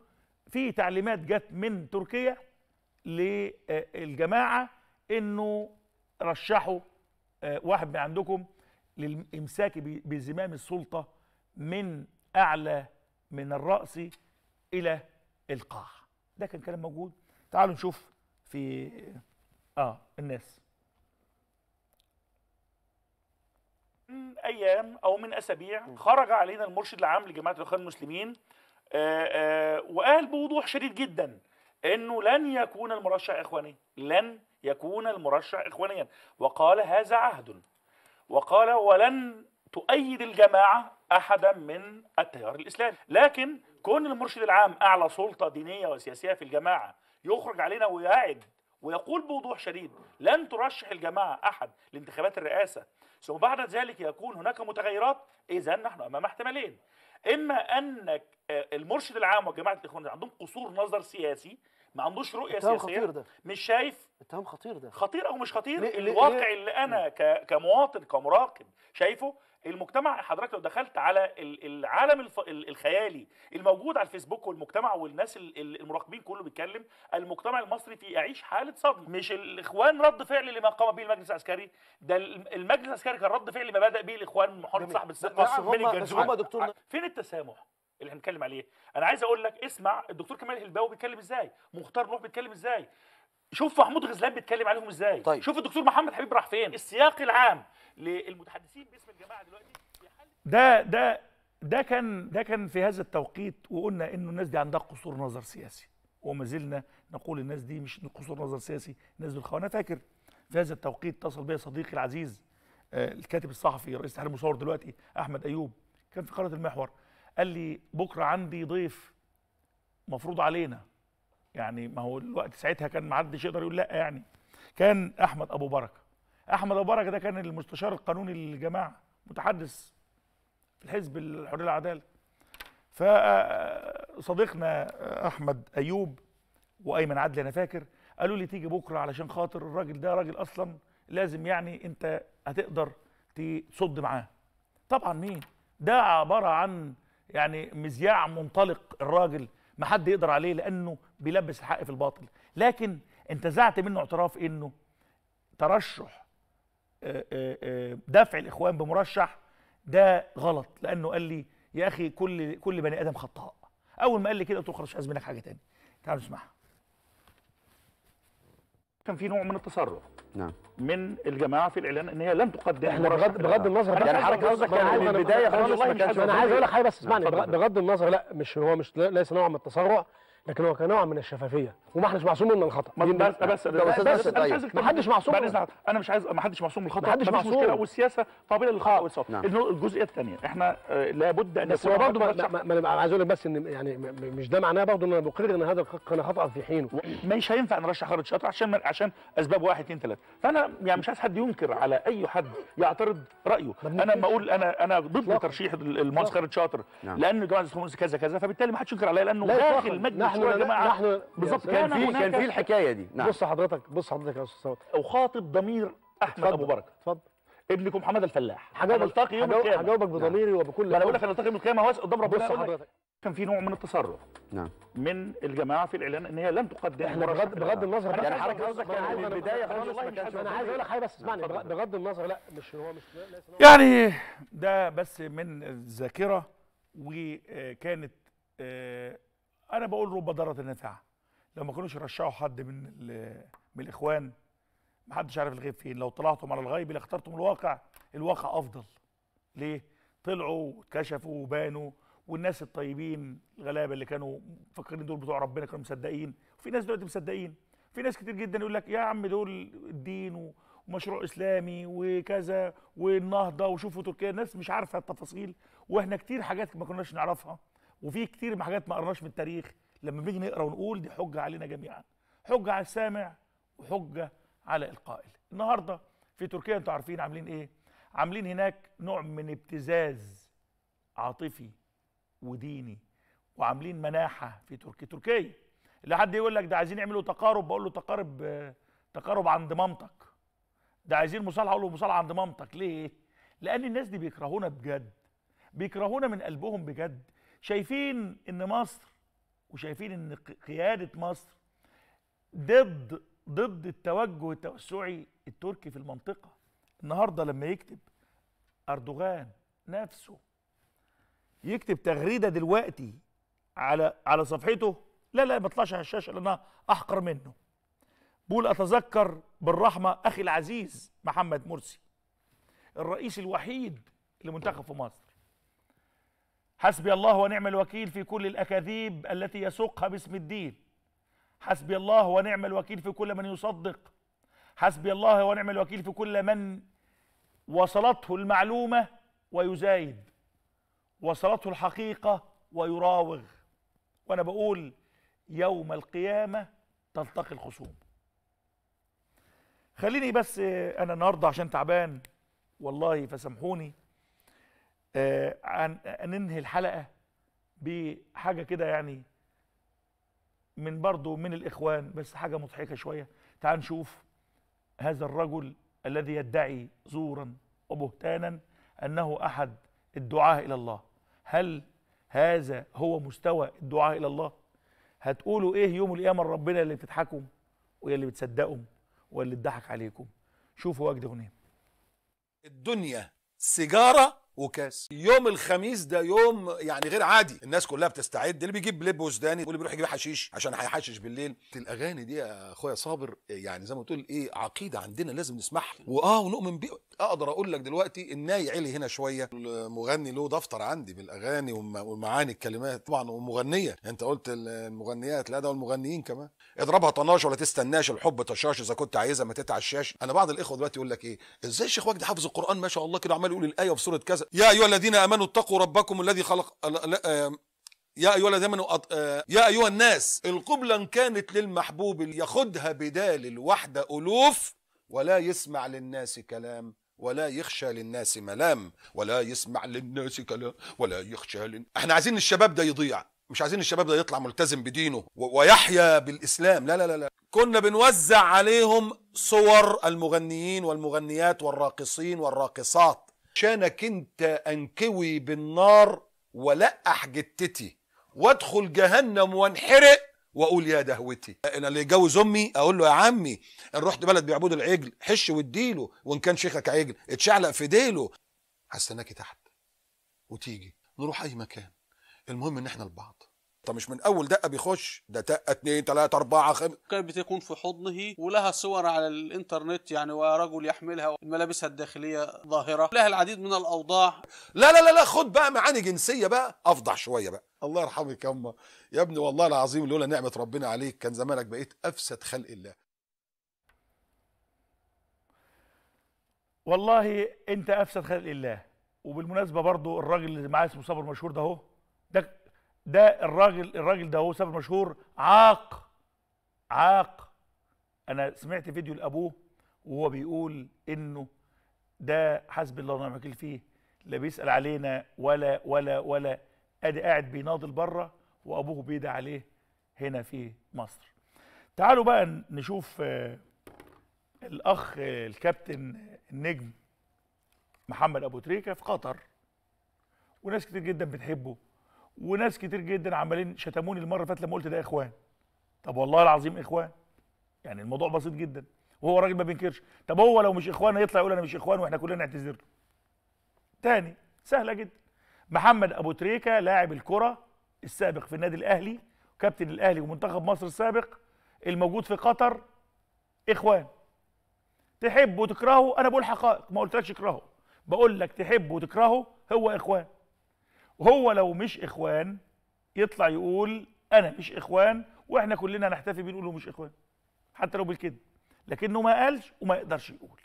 في تعليمات جت من تركيا للجماعه آه، انه رشحوا آه، واحد من عندكم للامساك بزمام السلطه من اعلى من الراس الى القاع ده كان كلام موجود تعالوا نشوف في اه الناس من ايام او من اسابيع خرج علينا المرشد العام لجماعه الاخوان المسلمين آه، آه، وقال بوضوح شديد جدا انه لن يكون المرشح اخواني لن يكون المرشح اخوانيا وقال هذا عهد وقال ولن تؤيد الجماعة أحدا من التيار الإسلامي لكن كون المرشد العام أعلى سلطة دينية وسياسية في الجماعة يخرج علينا ويعد ويقول بوضوح شديد لن ترشح الجماعة أحد لانتخابات الرئاسة ثم بعد ذلك يكون هناك متغيرات إذا نحن أمام احتمالين إما أن آه، المرشد العام وجماعة الإخوان عندهم قصور نظر سياسي ما عندوش رؤيه سياسيه خطير ده. مش شايف اتهام خطير ده خطير او مش خطير ليه الواقع ليه اللي انا ك... كمواطن كمراقب شايفه المجتمع حضرتك لو دخلت على العالم الف... الخيالي الموجود على الفيسبوك والمجتمع والناس المراقبين كله بيتكلم المجتمع المصري في يعيش حاله صدمه مش الاخوان رد فعل لما قام به المجلس العسكري ده المجلس العسكري كان رد فعل لما بدا به الاخوان محاربه صاحب السقا من الجنزوره فين التسامح اللي هنتكلم عليه انا عايز اقول لك اسمع الدكتور كمال هلباوي بيتكلم ازاي مختار نوح بيتكلم ازاي شوف محمود غزلان بيتكلم عليهم ازاي طيب. شوف الدكتور محمد حبيب راح فين السياق العام للمتحدثين باسم الجماعه دلوقتي ده ده ده كان ده كان في هذا التوقيت وقلنا انه الناس دي عندها قصور نظر سياسي وما زلنا نقول الناس دي مش قصور نظر سياسي الناس دول انا فاكر في هذا التوقيت اتصل بي صديقي العزيز آه الكاتب الصحفي رئيس تحرير المصور دلوقتي احمد ايوب كان في قناه المحور قال لي بكره عندي ضيف مفروض علينا يعني ما هو الوقت ساعتها كان ما حدش يقدر يقول لا يعني كان احمد ابو بركه احمد ابو بركه ده كان المستشار القانوني للجماعه متحدث في الحزب الحريه العداله فصديقنا احمد ايوب وايمن عدلي انا فاكر قالوا لي تيجي بكره علشان خاطر الراجل ده راجل اصلا لازم يعني انت هتقدر تصد معاه طبعا مين ده عباره عن يعني مذياع منطلق الراجل ما حد يقدر عليه لانه بيلبس الحق في الباطل لكن انتزعت منه اعتراف انه ترشح آه، آه، آه، دفع الاخوان بمرشح ده غلط لانه قال لي يا اخي كل كل بني ادم خطاء اول ما قال لي كده قلت له خلاص منك حاجه تاني تعالوا نسمعها كان في نوع من التصرف نعم من الجماعه في الاعلان ان هي لم تقدم احنا بغض, بغض النظر يعني حضرتك قصدك كان من البدايه خالص انا عايز اقول لك حاجه بس اسمعني بغض النظر لا مش هو مش ليس نوع من التسرع لكن هو كنوع من الشفافيه وما احناش معصوم من الخطا بس بس بس بس طيب. ما حدش معصوم انا مش عايز ما حدش معصوم من الخطا ما حدش معصوم مشكله والسياسه قابله للخطا والصواب اه، نعم. الجزئيه الثانيه احنا آه، لابد ان بس هو برضه ما ما عايز اقول لك بس ان يعني مش ده معناه برضه ان انا بقرر ان هذا كان خطا في حينه مش هينفع نرشح خالد شاطر عشان عشان اسباب واحد اثنين ثلاثه فانا يعني مش عايز حد ينكر على اي حد يعترض رايه انا ما اقول انا انا ضد ترشيح المهندس خالد شاطر نعم. لان جماعه كذا كذا فبالتالي ما حدش ينكر عليا لانه داخل مجلس نعم. نحن يا جماعه نحن بالظبط كان في كان في الحكايه دي نعم. بص حضرتك بص حضرتك يا استاذ صوت وخاطب ضمير احمد ابو بركه اتفضل ابنكم حماده الفلاح هنلتقي يوم القيامه هجاوبك بضميري نعم. وبكل انا بقول لك هنلتقي يوم القيامه قدام ربنا بص حضرتك كان في نوع من التصرف نعم من الجماعه في الاعلان ان هي لن تقدم احنا بغض, بغض النظر يعني حضرتك قصدك كان من البدايه خالص انا عايز اقول لك حاجه بس اسمعني بغض النظر لا مش هو مش يعني ده بس من الذاكره وكانت آه، انا بقول رب ضرة النافعه لو ما كانوش رشحوا حد من من الاخوان ما حدش عارف الغيب فين لو طلعتم على الغيب لاخترتم الواقع الواقع افضل ليه طلعوا واتكشفوا وبانوا والناس الطيبين الغلابه اللي كانوا مفكرين دول بتوع ربنا كانوا مصدقين وفي ناس دلوقتي مصدقين في ناس كتير جدا يقول لك يا عم دول الدين ومشروع اسلامي وكذا والنهضه وشوفوا تركيا ناس مش عارفه التفاصيل واحنا كتير حاجات ما كناش نعرفها وفي كتير من حاجات ما قرناش من التاريخ لما بنيجي نقرا ونقول دي حجه علينا جميعا حجه على السامع وحجه على القائل النهارده في تركيا انتوا عارفين عاملين ايه عاملين هناك نوع من ابتزاز عاطفي وديني وعاملين مناحه في تركيا تركيا اللي حد يقول لك ده عايزين يعملوا تقارب بقول له تقارب تقارب عند مامتك ده عايزين مصالحه اقول له مصالحه عند مامتك ليه لان الناس دي بيكرهونا بجد بيكرهونا من قلبهم بجد شايفين ان مصر وشايفين ان قياده مصر ضد ضد التوجه التوسعي التركي في المنطقه النهارده لما يكتب اردوغان نفسه يكتب تغريده دلوقتي على على صفحته لا لا ما تطلعش على الشاشه لانها احقر منه بقول اتذكر بالرحمه اخي العزيز محمد مرسي الرئيس الوحيد لمنتخب في مصر حسبي الله ونعم الوكيل في كل الأكاذيب التي يسوقها باسم الدين حسبي الله ونعم الوكيل في كل من يصدق حسبي الله ونعم الوكيل في كل من وصلته المعلومة ويزايد وصلته الحقيقة ويراوغ وأنا بقول يوم القيامة تلتقي الخصوم خليني بس آه، أنا النهاردة عشان تعبان والله فسامحوني آه، عن آه، ننهي الحلقه بحاجه كده يعني من برضه من الاخوان بس حاجه مضحكه شويه تعال نشوف هذا الرجل الذي يدعي زورا وبهتانا انه احد الدعاه الى الله هل هذا هو مستوى الدعاء الى الله هتقولوا ايه يوم القيامه لربنا اللي بتضحكوا ويا اللي بتصدقوا واللي اتضحك عليكم شوفوا وجد هنا الدنيا سيجاره وكاس يوم الخميس ده يوم يعني غير عادي الناس كلها بتستعد اللي بيجيب لب وسداني واللي بيروح يجيب حشيش عشان هيحشش بالليل الاغاني دي يا اخويا صابر يعني زي ما بتقول ايه عقيده عندنا لازم نسمعها واه ونؤمن بيه اقدر اقول لك دلوقتي الناي علي هنا شويه المغني له دفتر عندي بالاغاني ومعاني الكلمات طبعا ومغنيه انت قلت المغنيات لا ده والمغنيين كمان اضربها طناش ولا تستناش الحب طشاش اذا كنت عايزها ما تتعشاش انا بعض الاخوه دلوقتي يقول لك ايه ازاي الشيخ وجدي حافظ القران ما شاء الله كده عمال يقول الايه في سوره كذا يا ايها الذين امنوا اتقوا ربكم الذي خلق يا ايها الذين امنوا يا ايها الناس القبلة ان كانت للمحبوب ياخدها بدال الوحدة الوف ولا يسمع للناس كلام ولا يخشى للناس ملام ولا يسمع للناس كلام ولا يخشى لن... احنا عايزين الشباب ده يضيع مش عايزين الشباب ده يطلع ملتزم بدينه ويحيا بالاسلام لا لا لا لا كنا بنوزع عليهم صور المغنيين والمغنيات والراقصين والراقصات شانك انت انكوي بالنار ولقح جتتي وادخل جهنم وانحرق واقول يا دهوتي انا اللي يتجوز امي اقول له يا عمي ان رحت بلد بيعبدوا العجل حش واديله وان كان شيخك عجل اتشعلق في ديله هستناكي تحت وتيجي نروح اي مكان المهم ان احنا لبعض طب مش من اول دقه بيخش ده دقه 2 3 4 5 كانت بتكون في حضنه ولها صور على الانترنت يعني ورجل يحملها ملابسها الداخليه ظاهره لها العديد من الاوضاع لا لا لا لا خد بقى معاني جنسيه بقى افضح شويه بقى الله يرحمك يما يا ابني والله العظيم لولا نعمه ربنا عليك كان زمانك بقيت افسد خلق الله والله انت افسد خلق الله وبالمناسبه برضو الراجل اللي معاه اسمه صابر مشهور ده اهو ده الراجل الراجل ده هو سبب مشهور عاق عاق انا سمعت فيديو لابوه وهو بيقول انه ده حسب الله ونعم الوكيل فيه لا بيسال علينا ولا ولا ولا ادي قاعد بيناضل بره وابوه بيدعي عليه هنا في مصر تعالوا بقى نشوف آه، الاخ آه، الكابتن آه، النجم محمد ابو تريكه في قطر وناس كتير جدا بتحبه وناس كتير جدا عمالين شتموني المره اللي فاتت لما قلت ده اخوان طب والله العظيم اخوان يعني الموضوع بسيط جدا وهو راجل ما بينكرش طب هو لو مش اخوان هيطلع يقول انا مش اخوان واحنا كلنا نعتذر له تاني سهله جدا محمد ابو تريكه لاعب الكره السابق في النادي الاهلي كابتن الاهلي ومنتخب مصر السابق الموجود في قطر اخوان تحب وتكرهه انا بقول حقائق ما قلتلكش اكرهه بقول لك تحب وتكرهه هو اخوان وهو لو مش اخوان يطلع يقول انا مش اخوان واحنا كلنا نحتفي بنقوله مش اخوان حتى لو بالكذب لكنه ما قالش وما يقدرش يقول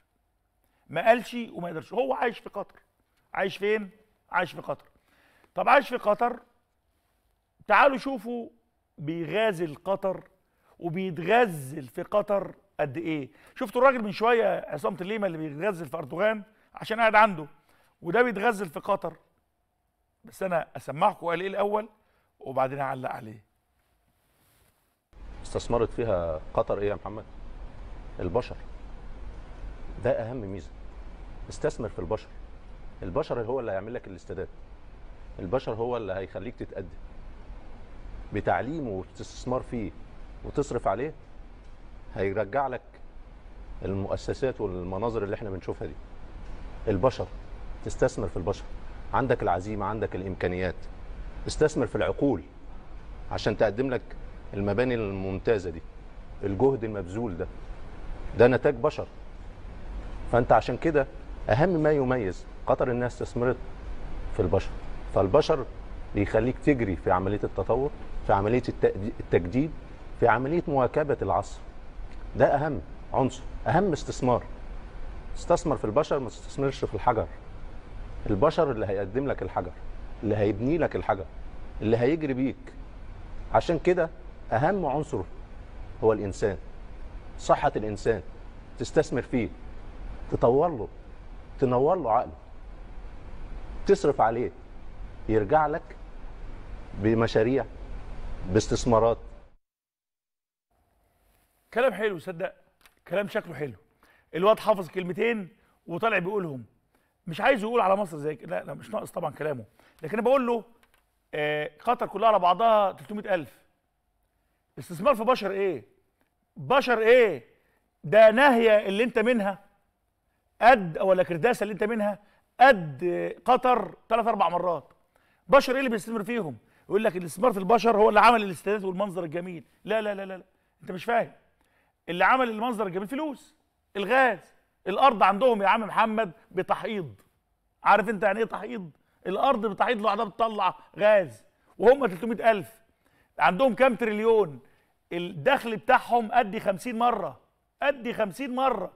ما قالش وما يقدرش هو عايش في قطر عايش فين عايش في قطر طب عايش في قطر تعالوا شوفوا بيغازل قطر وبيتغزل في قطر قد ايه شفتوا الراجل من شويه عصام الليمه اللي بيتغزل في اردوغان عشان قاعد عنده وده بيتغزل في قطر بس انا اسمعكم قال ايه الاول وبعدين اعلق عليه استثمرت فيها قطر ايه يا محمد البشر ده اهم ميزه استثمر في البشر البشر هو اللي هيعمل لك الاستداد البشر هو اللي هيخليك تتقدم بتعليمه وتستثمر فيه وتصرف عليه هيرجع لك المؤسسات والمناظر اللي احنا بنشوفها دي البشر تستثمر في البشر عندك العزيمه عندك الامكانيات استثمر في العقول عشان تقدم لك المباني الممتازه دي الجهد المبذول ده ده نتاج بشر فانت عشان كده اهم ما يميز قطر انها استثمرت في البشر فالبشر بيخليك تجري في عمليه التطور في عمليه التجديد في عمليه مواكبه العصر ده اهم عنصر اهم استثمار استثمر في البشر ما تستثمرش في الحجر البشر اللي هيقدم لك الحجر اللي هيبني لك الحجر اللي هيجري بيك عشان كده اهم عنصر هو الانسان صحه الانسان تستثمر فيه تطور له تنور له عقله تصرف عليه يرجع لك بمشاريع باستثمارات كلام حلو صدق كلام شكله حلو الواد حافظ كلمتين وطالع بيقولهم مش عايز يقول على مصر زي لا لا مش ناقص طبعا كلامه لكن انا بقول له آه، قطر كلها على بعضها 300000 استثمار في بشر ايه بشر ايه ده ناهيه اللي انت منها قد ولا كرداسه اللي انت منها قد قطر ثلاث اربع مرات بشر ايه اللي بيستثمر فيهم يقول لك الاستثمار في البشر هو اللي عمل الاستادات والمنظر الجميل لا لا لا, لا. انت مش فاهم اللي عمل المنظر الجميل فلوس الغاز الارض عندهم يا عم محمد بتحيض عارف انت يعني ايه تحيض الارض بتحيض لوحدها بتطلع غاز وهم 300000 عندهم كام تريليون الدخل بتاعهم قد 50 مره قد 50 مره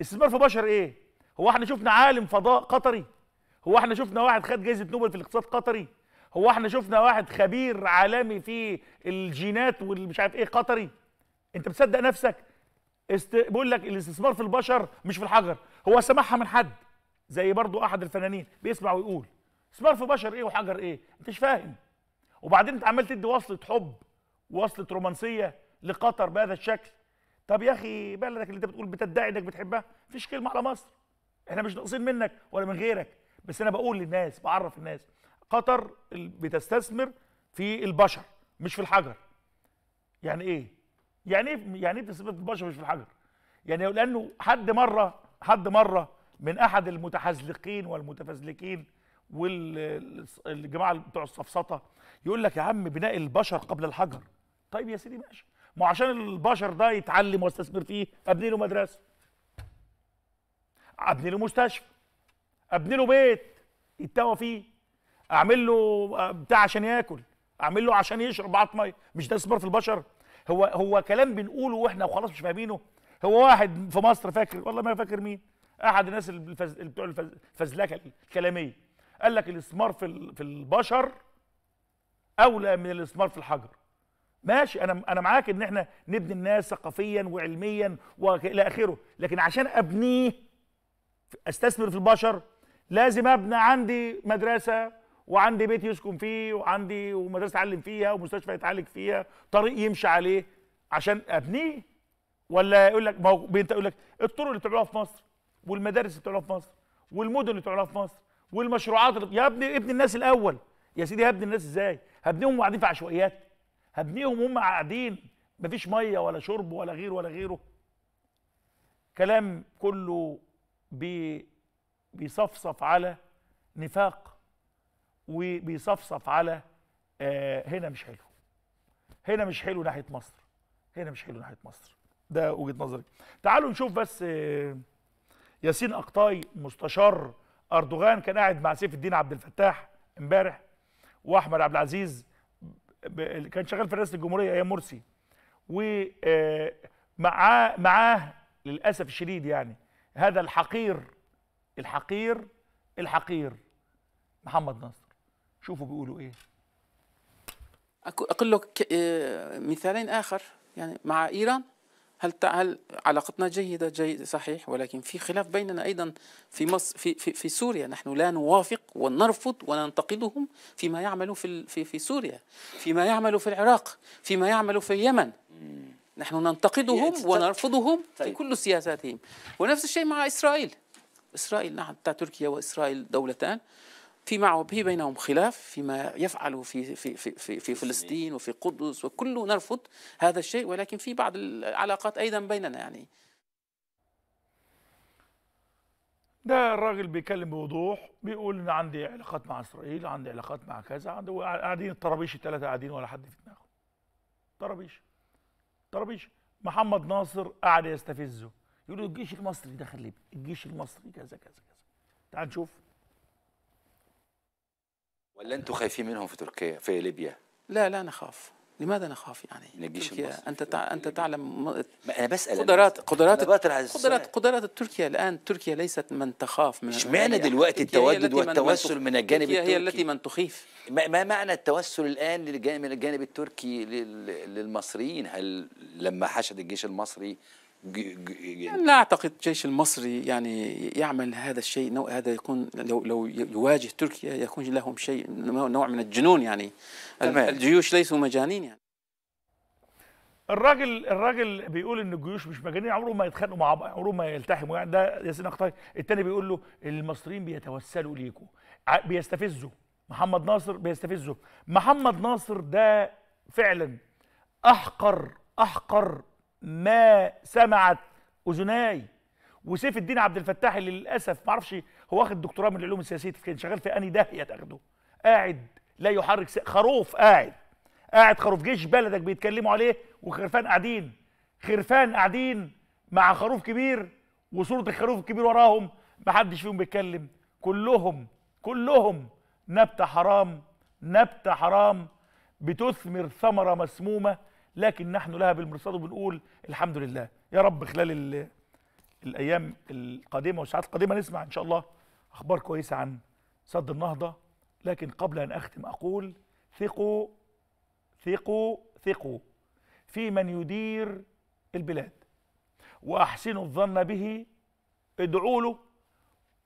استثمار في بشر ايه هو احنا شفنا عالم فضاء قطري هو احنا شفنا واحد خد جائزه نوبل في الاقتصاد قطري هو احنا شفنا واحد خبير عالمي في الجينات والمش عارف ايه قطري انت بتصدق نفسك است... بيقول لك الاستثمار في البشر مش في الحجر هو سمعها من حد زي برضو احد الفنانين بيسمع ويقول استثمار في بشر ايه وحجر ايه مش فاهم وبعدين انت عمال تدي وصله حب وصله رومانسيه لقطر بهذا الشكل طب يا اخي بلدك اللي انت بتقول بتدعي انك بتحبها مفيش كلمه على مصر احنا مش ناقصين منك ولا من غيرك بس انا بقول للناس بعرف الناس قطر بتستثمر في البشر مش في الحجر يعني ايه يعني ايه يعني ايه في البشر مش في الحجر يعني لانه حد مره حد مره من احد المتحزلقين والمتفزلكين والجماعه بتوع السفسطه يقول لك يا عم بناء البشر قبل الحجر طيب يا سيدي ماشي ما عشان البشر ده يتعلم واستثمر فيه ابني له مدرسه ابني له مستشفى ابني له بيت يتوى فيه اعمل له بتاع عشان ياكل اعمل له عشان يشرب بعض ميه مش ده استثمار في البشر هو هو كلام بنقوله واحنا وخلاص مش فاهمينه هو واحد في مصر فاكر والله ما فاكر مين احد الناس اللي بتوع الفزلكه الكلاميه قال لك الاسمار في في البشر اولى من الاسمار في الحجر ماشي انا انا معاك ان احنا نبني الناس ثقافيا وعلميا والى اخره لكن عشان ابنيه استثمر في البشر لازم ابني عندي مدرسه وعندي بيت يسكن فيه وعندي ومدرسه اتعلم فيها ومستشفى يتعالج فيها طريق يمشي عليه عشان ابنيه ولا يقول لك ما هو بينت يقول لك الطرق اللي بتعملوها في مصر والمدارس اللي بتعملوها في مصر والمدن اللي بتعملوها في مصر والمشروعات اللي يا ابني ابن الناس الاول يا سيدي هبني الناس ازاي؟ هبنيهم قاعدين في عشوائيات هبنيهم وهم قاعدين مفيش ميه ولا شرب ولا غيره ولا غيره كلام كله بي بيصفصف على نفاق وبيصفصف على آه هنا مش حلو هنا مش حلو ناحيه مصر هنا مش حلو ناحيه مصر ده وجهه نظري تعالوا نشوف بس آه ياسين اقطاي مستشار اردوغان كان قاعد مع سيف الدين عبد الفتاح امبارح واحمد عبد العزيز كان شغال في رئاسه الجمهوريه ايام مرسي ومعاه آه، معاه للاسف الشديد يعني هذا الحقير الحقير الحقير محمد نصر شوفوا بيقولوا ايه اقول لك آه، مثالين اخر يعني مع ايران هل هل علاقتنا جيده جيد صحيح ولكن في خلاف بيننا ايضا في مصر في في, في سوريا نحن لا نوافق ونرفض وننتقدهم فيما يعملوا في في في سوريا فيما يعملوا في العراق فيما يعملوا في اليمن نحن ننتقدهم ونرفضهم في طيب. كل سياساتهم ونفس الشيء مع اسرائيل اسرائيل نعم تركيا واسرائيل دولتان في معه في بينهم خلاف فيما يفعل في في في في, في فلسطين وفي قدس وكل نرفض هذا الشيء ولكن في بعض العلاقات ايضا بيننا يعني ده الراجل بيتكلم بوضوح بيقول ان عندي علاقات مع اسرائيل عندي علاقات مع كذا عنده قاعدين الطرابيش الثلاثه قاعدين ولا حد في دماغه طرابيش طرابيش محمد ناصر قاعد يستفزه يقول له الجيش المصري دخل ليبيا الجيش المصري كذا كذا كذا تعال نشوف ولا انتم خايفين منهم في تركيا في ليبيا لا لا نخاف لماذا نخاف يعني من الجيش تركيا انت تع... انت تعلم ما انا بسال قدرات قدرات قدرات قدرات, قدرات تركيا الان تركيا ليست من تخاف من اشمعنى يعني دلوقتي التودد والتوسل من, من الجانب التركي هي التي من تخيف ما, ما معنى التوسل الان من الجانب التركي للمصريين هل لما حشد الجيش المصري لا اعتقد الجيش المصري يعني يعمل هذا الشيء نوع هذا يكون لو لو يواجه تركيا يكون لهم شيء نوع من الجنون يعني الجيوش ليسوا مجانين يعني الراجل الراجل بيقول ان الجيوش مش مجانين عمرهم ما يتخانقوا مع بعض عمرهم ما يلتحموا يعني ده ياسين اختار الثاني بيقول له المصريين بيتوسلوا ليكوا بيستفزوا محمد ناصر بيستفزوا محمد ناصر ده فعلا احقر احقر ما سمعت اذناي وسيف الدين عبد الفتاح اللي للاسف ما اعرفش هو واخد دكتوراه من العلوم السياسيه كان شغال في اني داهيه تاخده قاعد لا يحرك سي... خروف قاعد قاعد خروف جيش بلدك بيتكلموا عليه وخرفان قاعدين خرفان قاعدين مع خروف كبير وصوره الخروف الكبير وراهم ما حدش فيهم بيتكلم كلهم كلهم نبته حرام نبته حرام بتثمر ثمره مسمومه لكن نحن لها بالمرصاد وبنقول الحمد لله يا رب خلال الايام القادمه والساعات القادمه نسمع ان شاء الله اخبار كويسه عن سد النهضه لكن قبل ان اختم اقول ثقوا ثقوا ثقوا في من يدير البلاد واحسنوا الظن به ادعوا له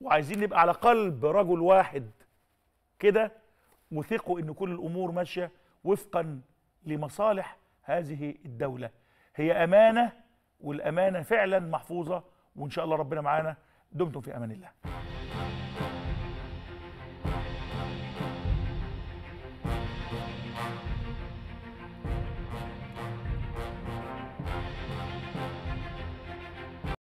وعايزين نبقى على قلب رجل واحد كده وثقوا ان كل الامور ماشيه وفقا لمصالح هذه الدولة هي أمانة والأمانة فعلا محفوظة وإن شاء الله ربنا معانا دمتم في أمان الله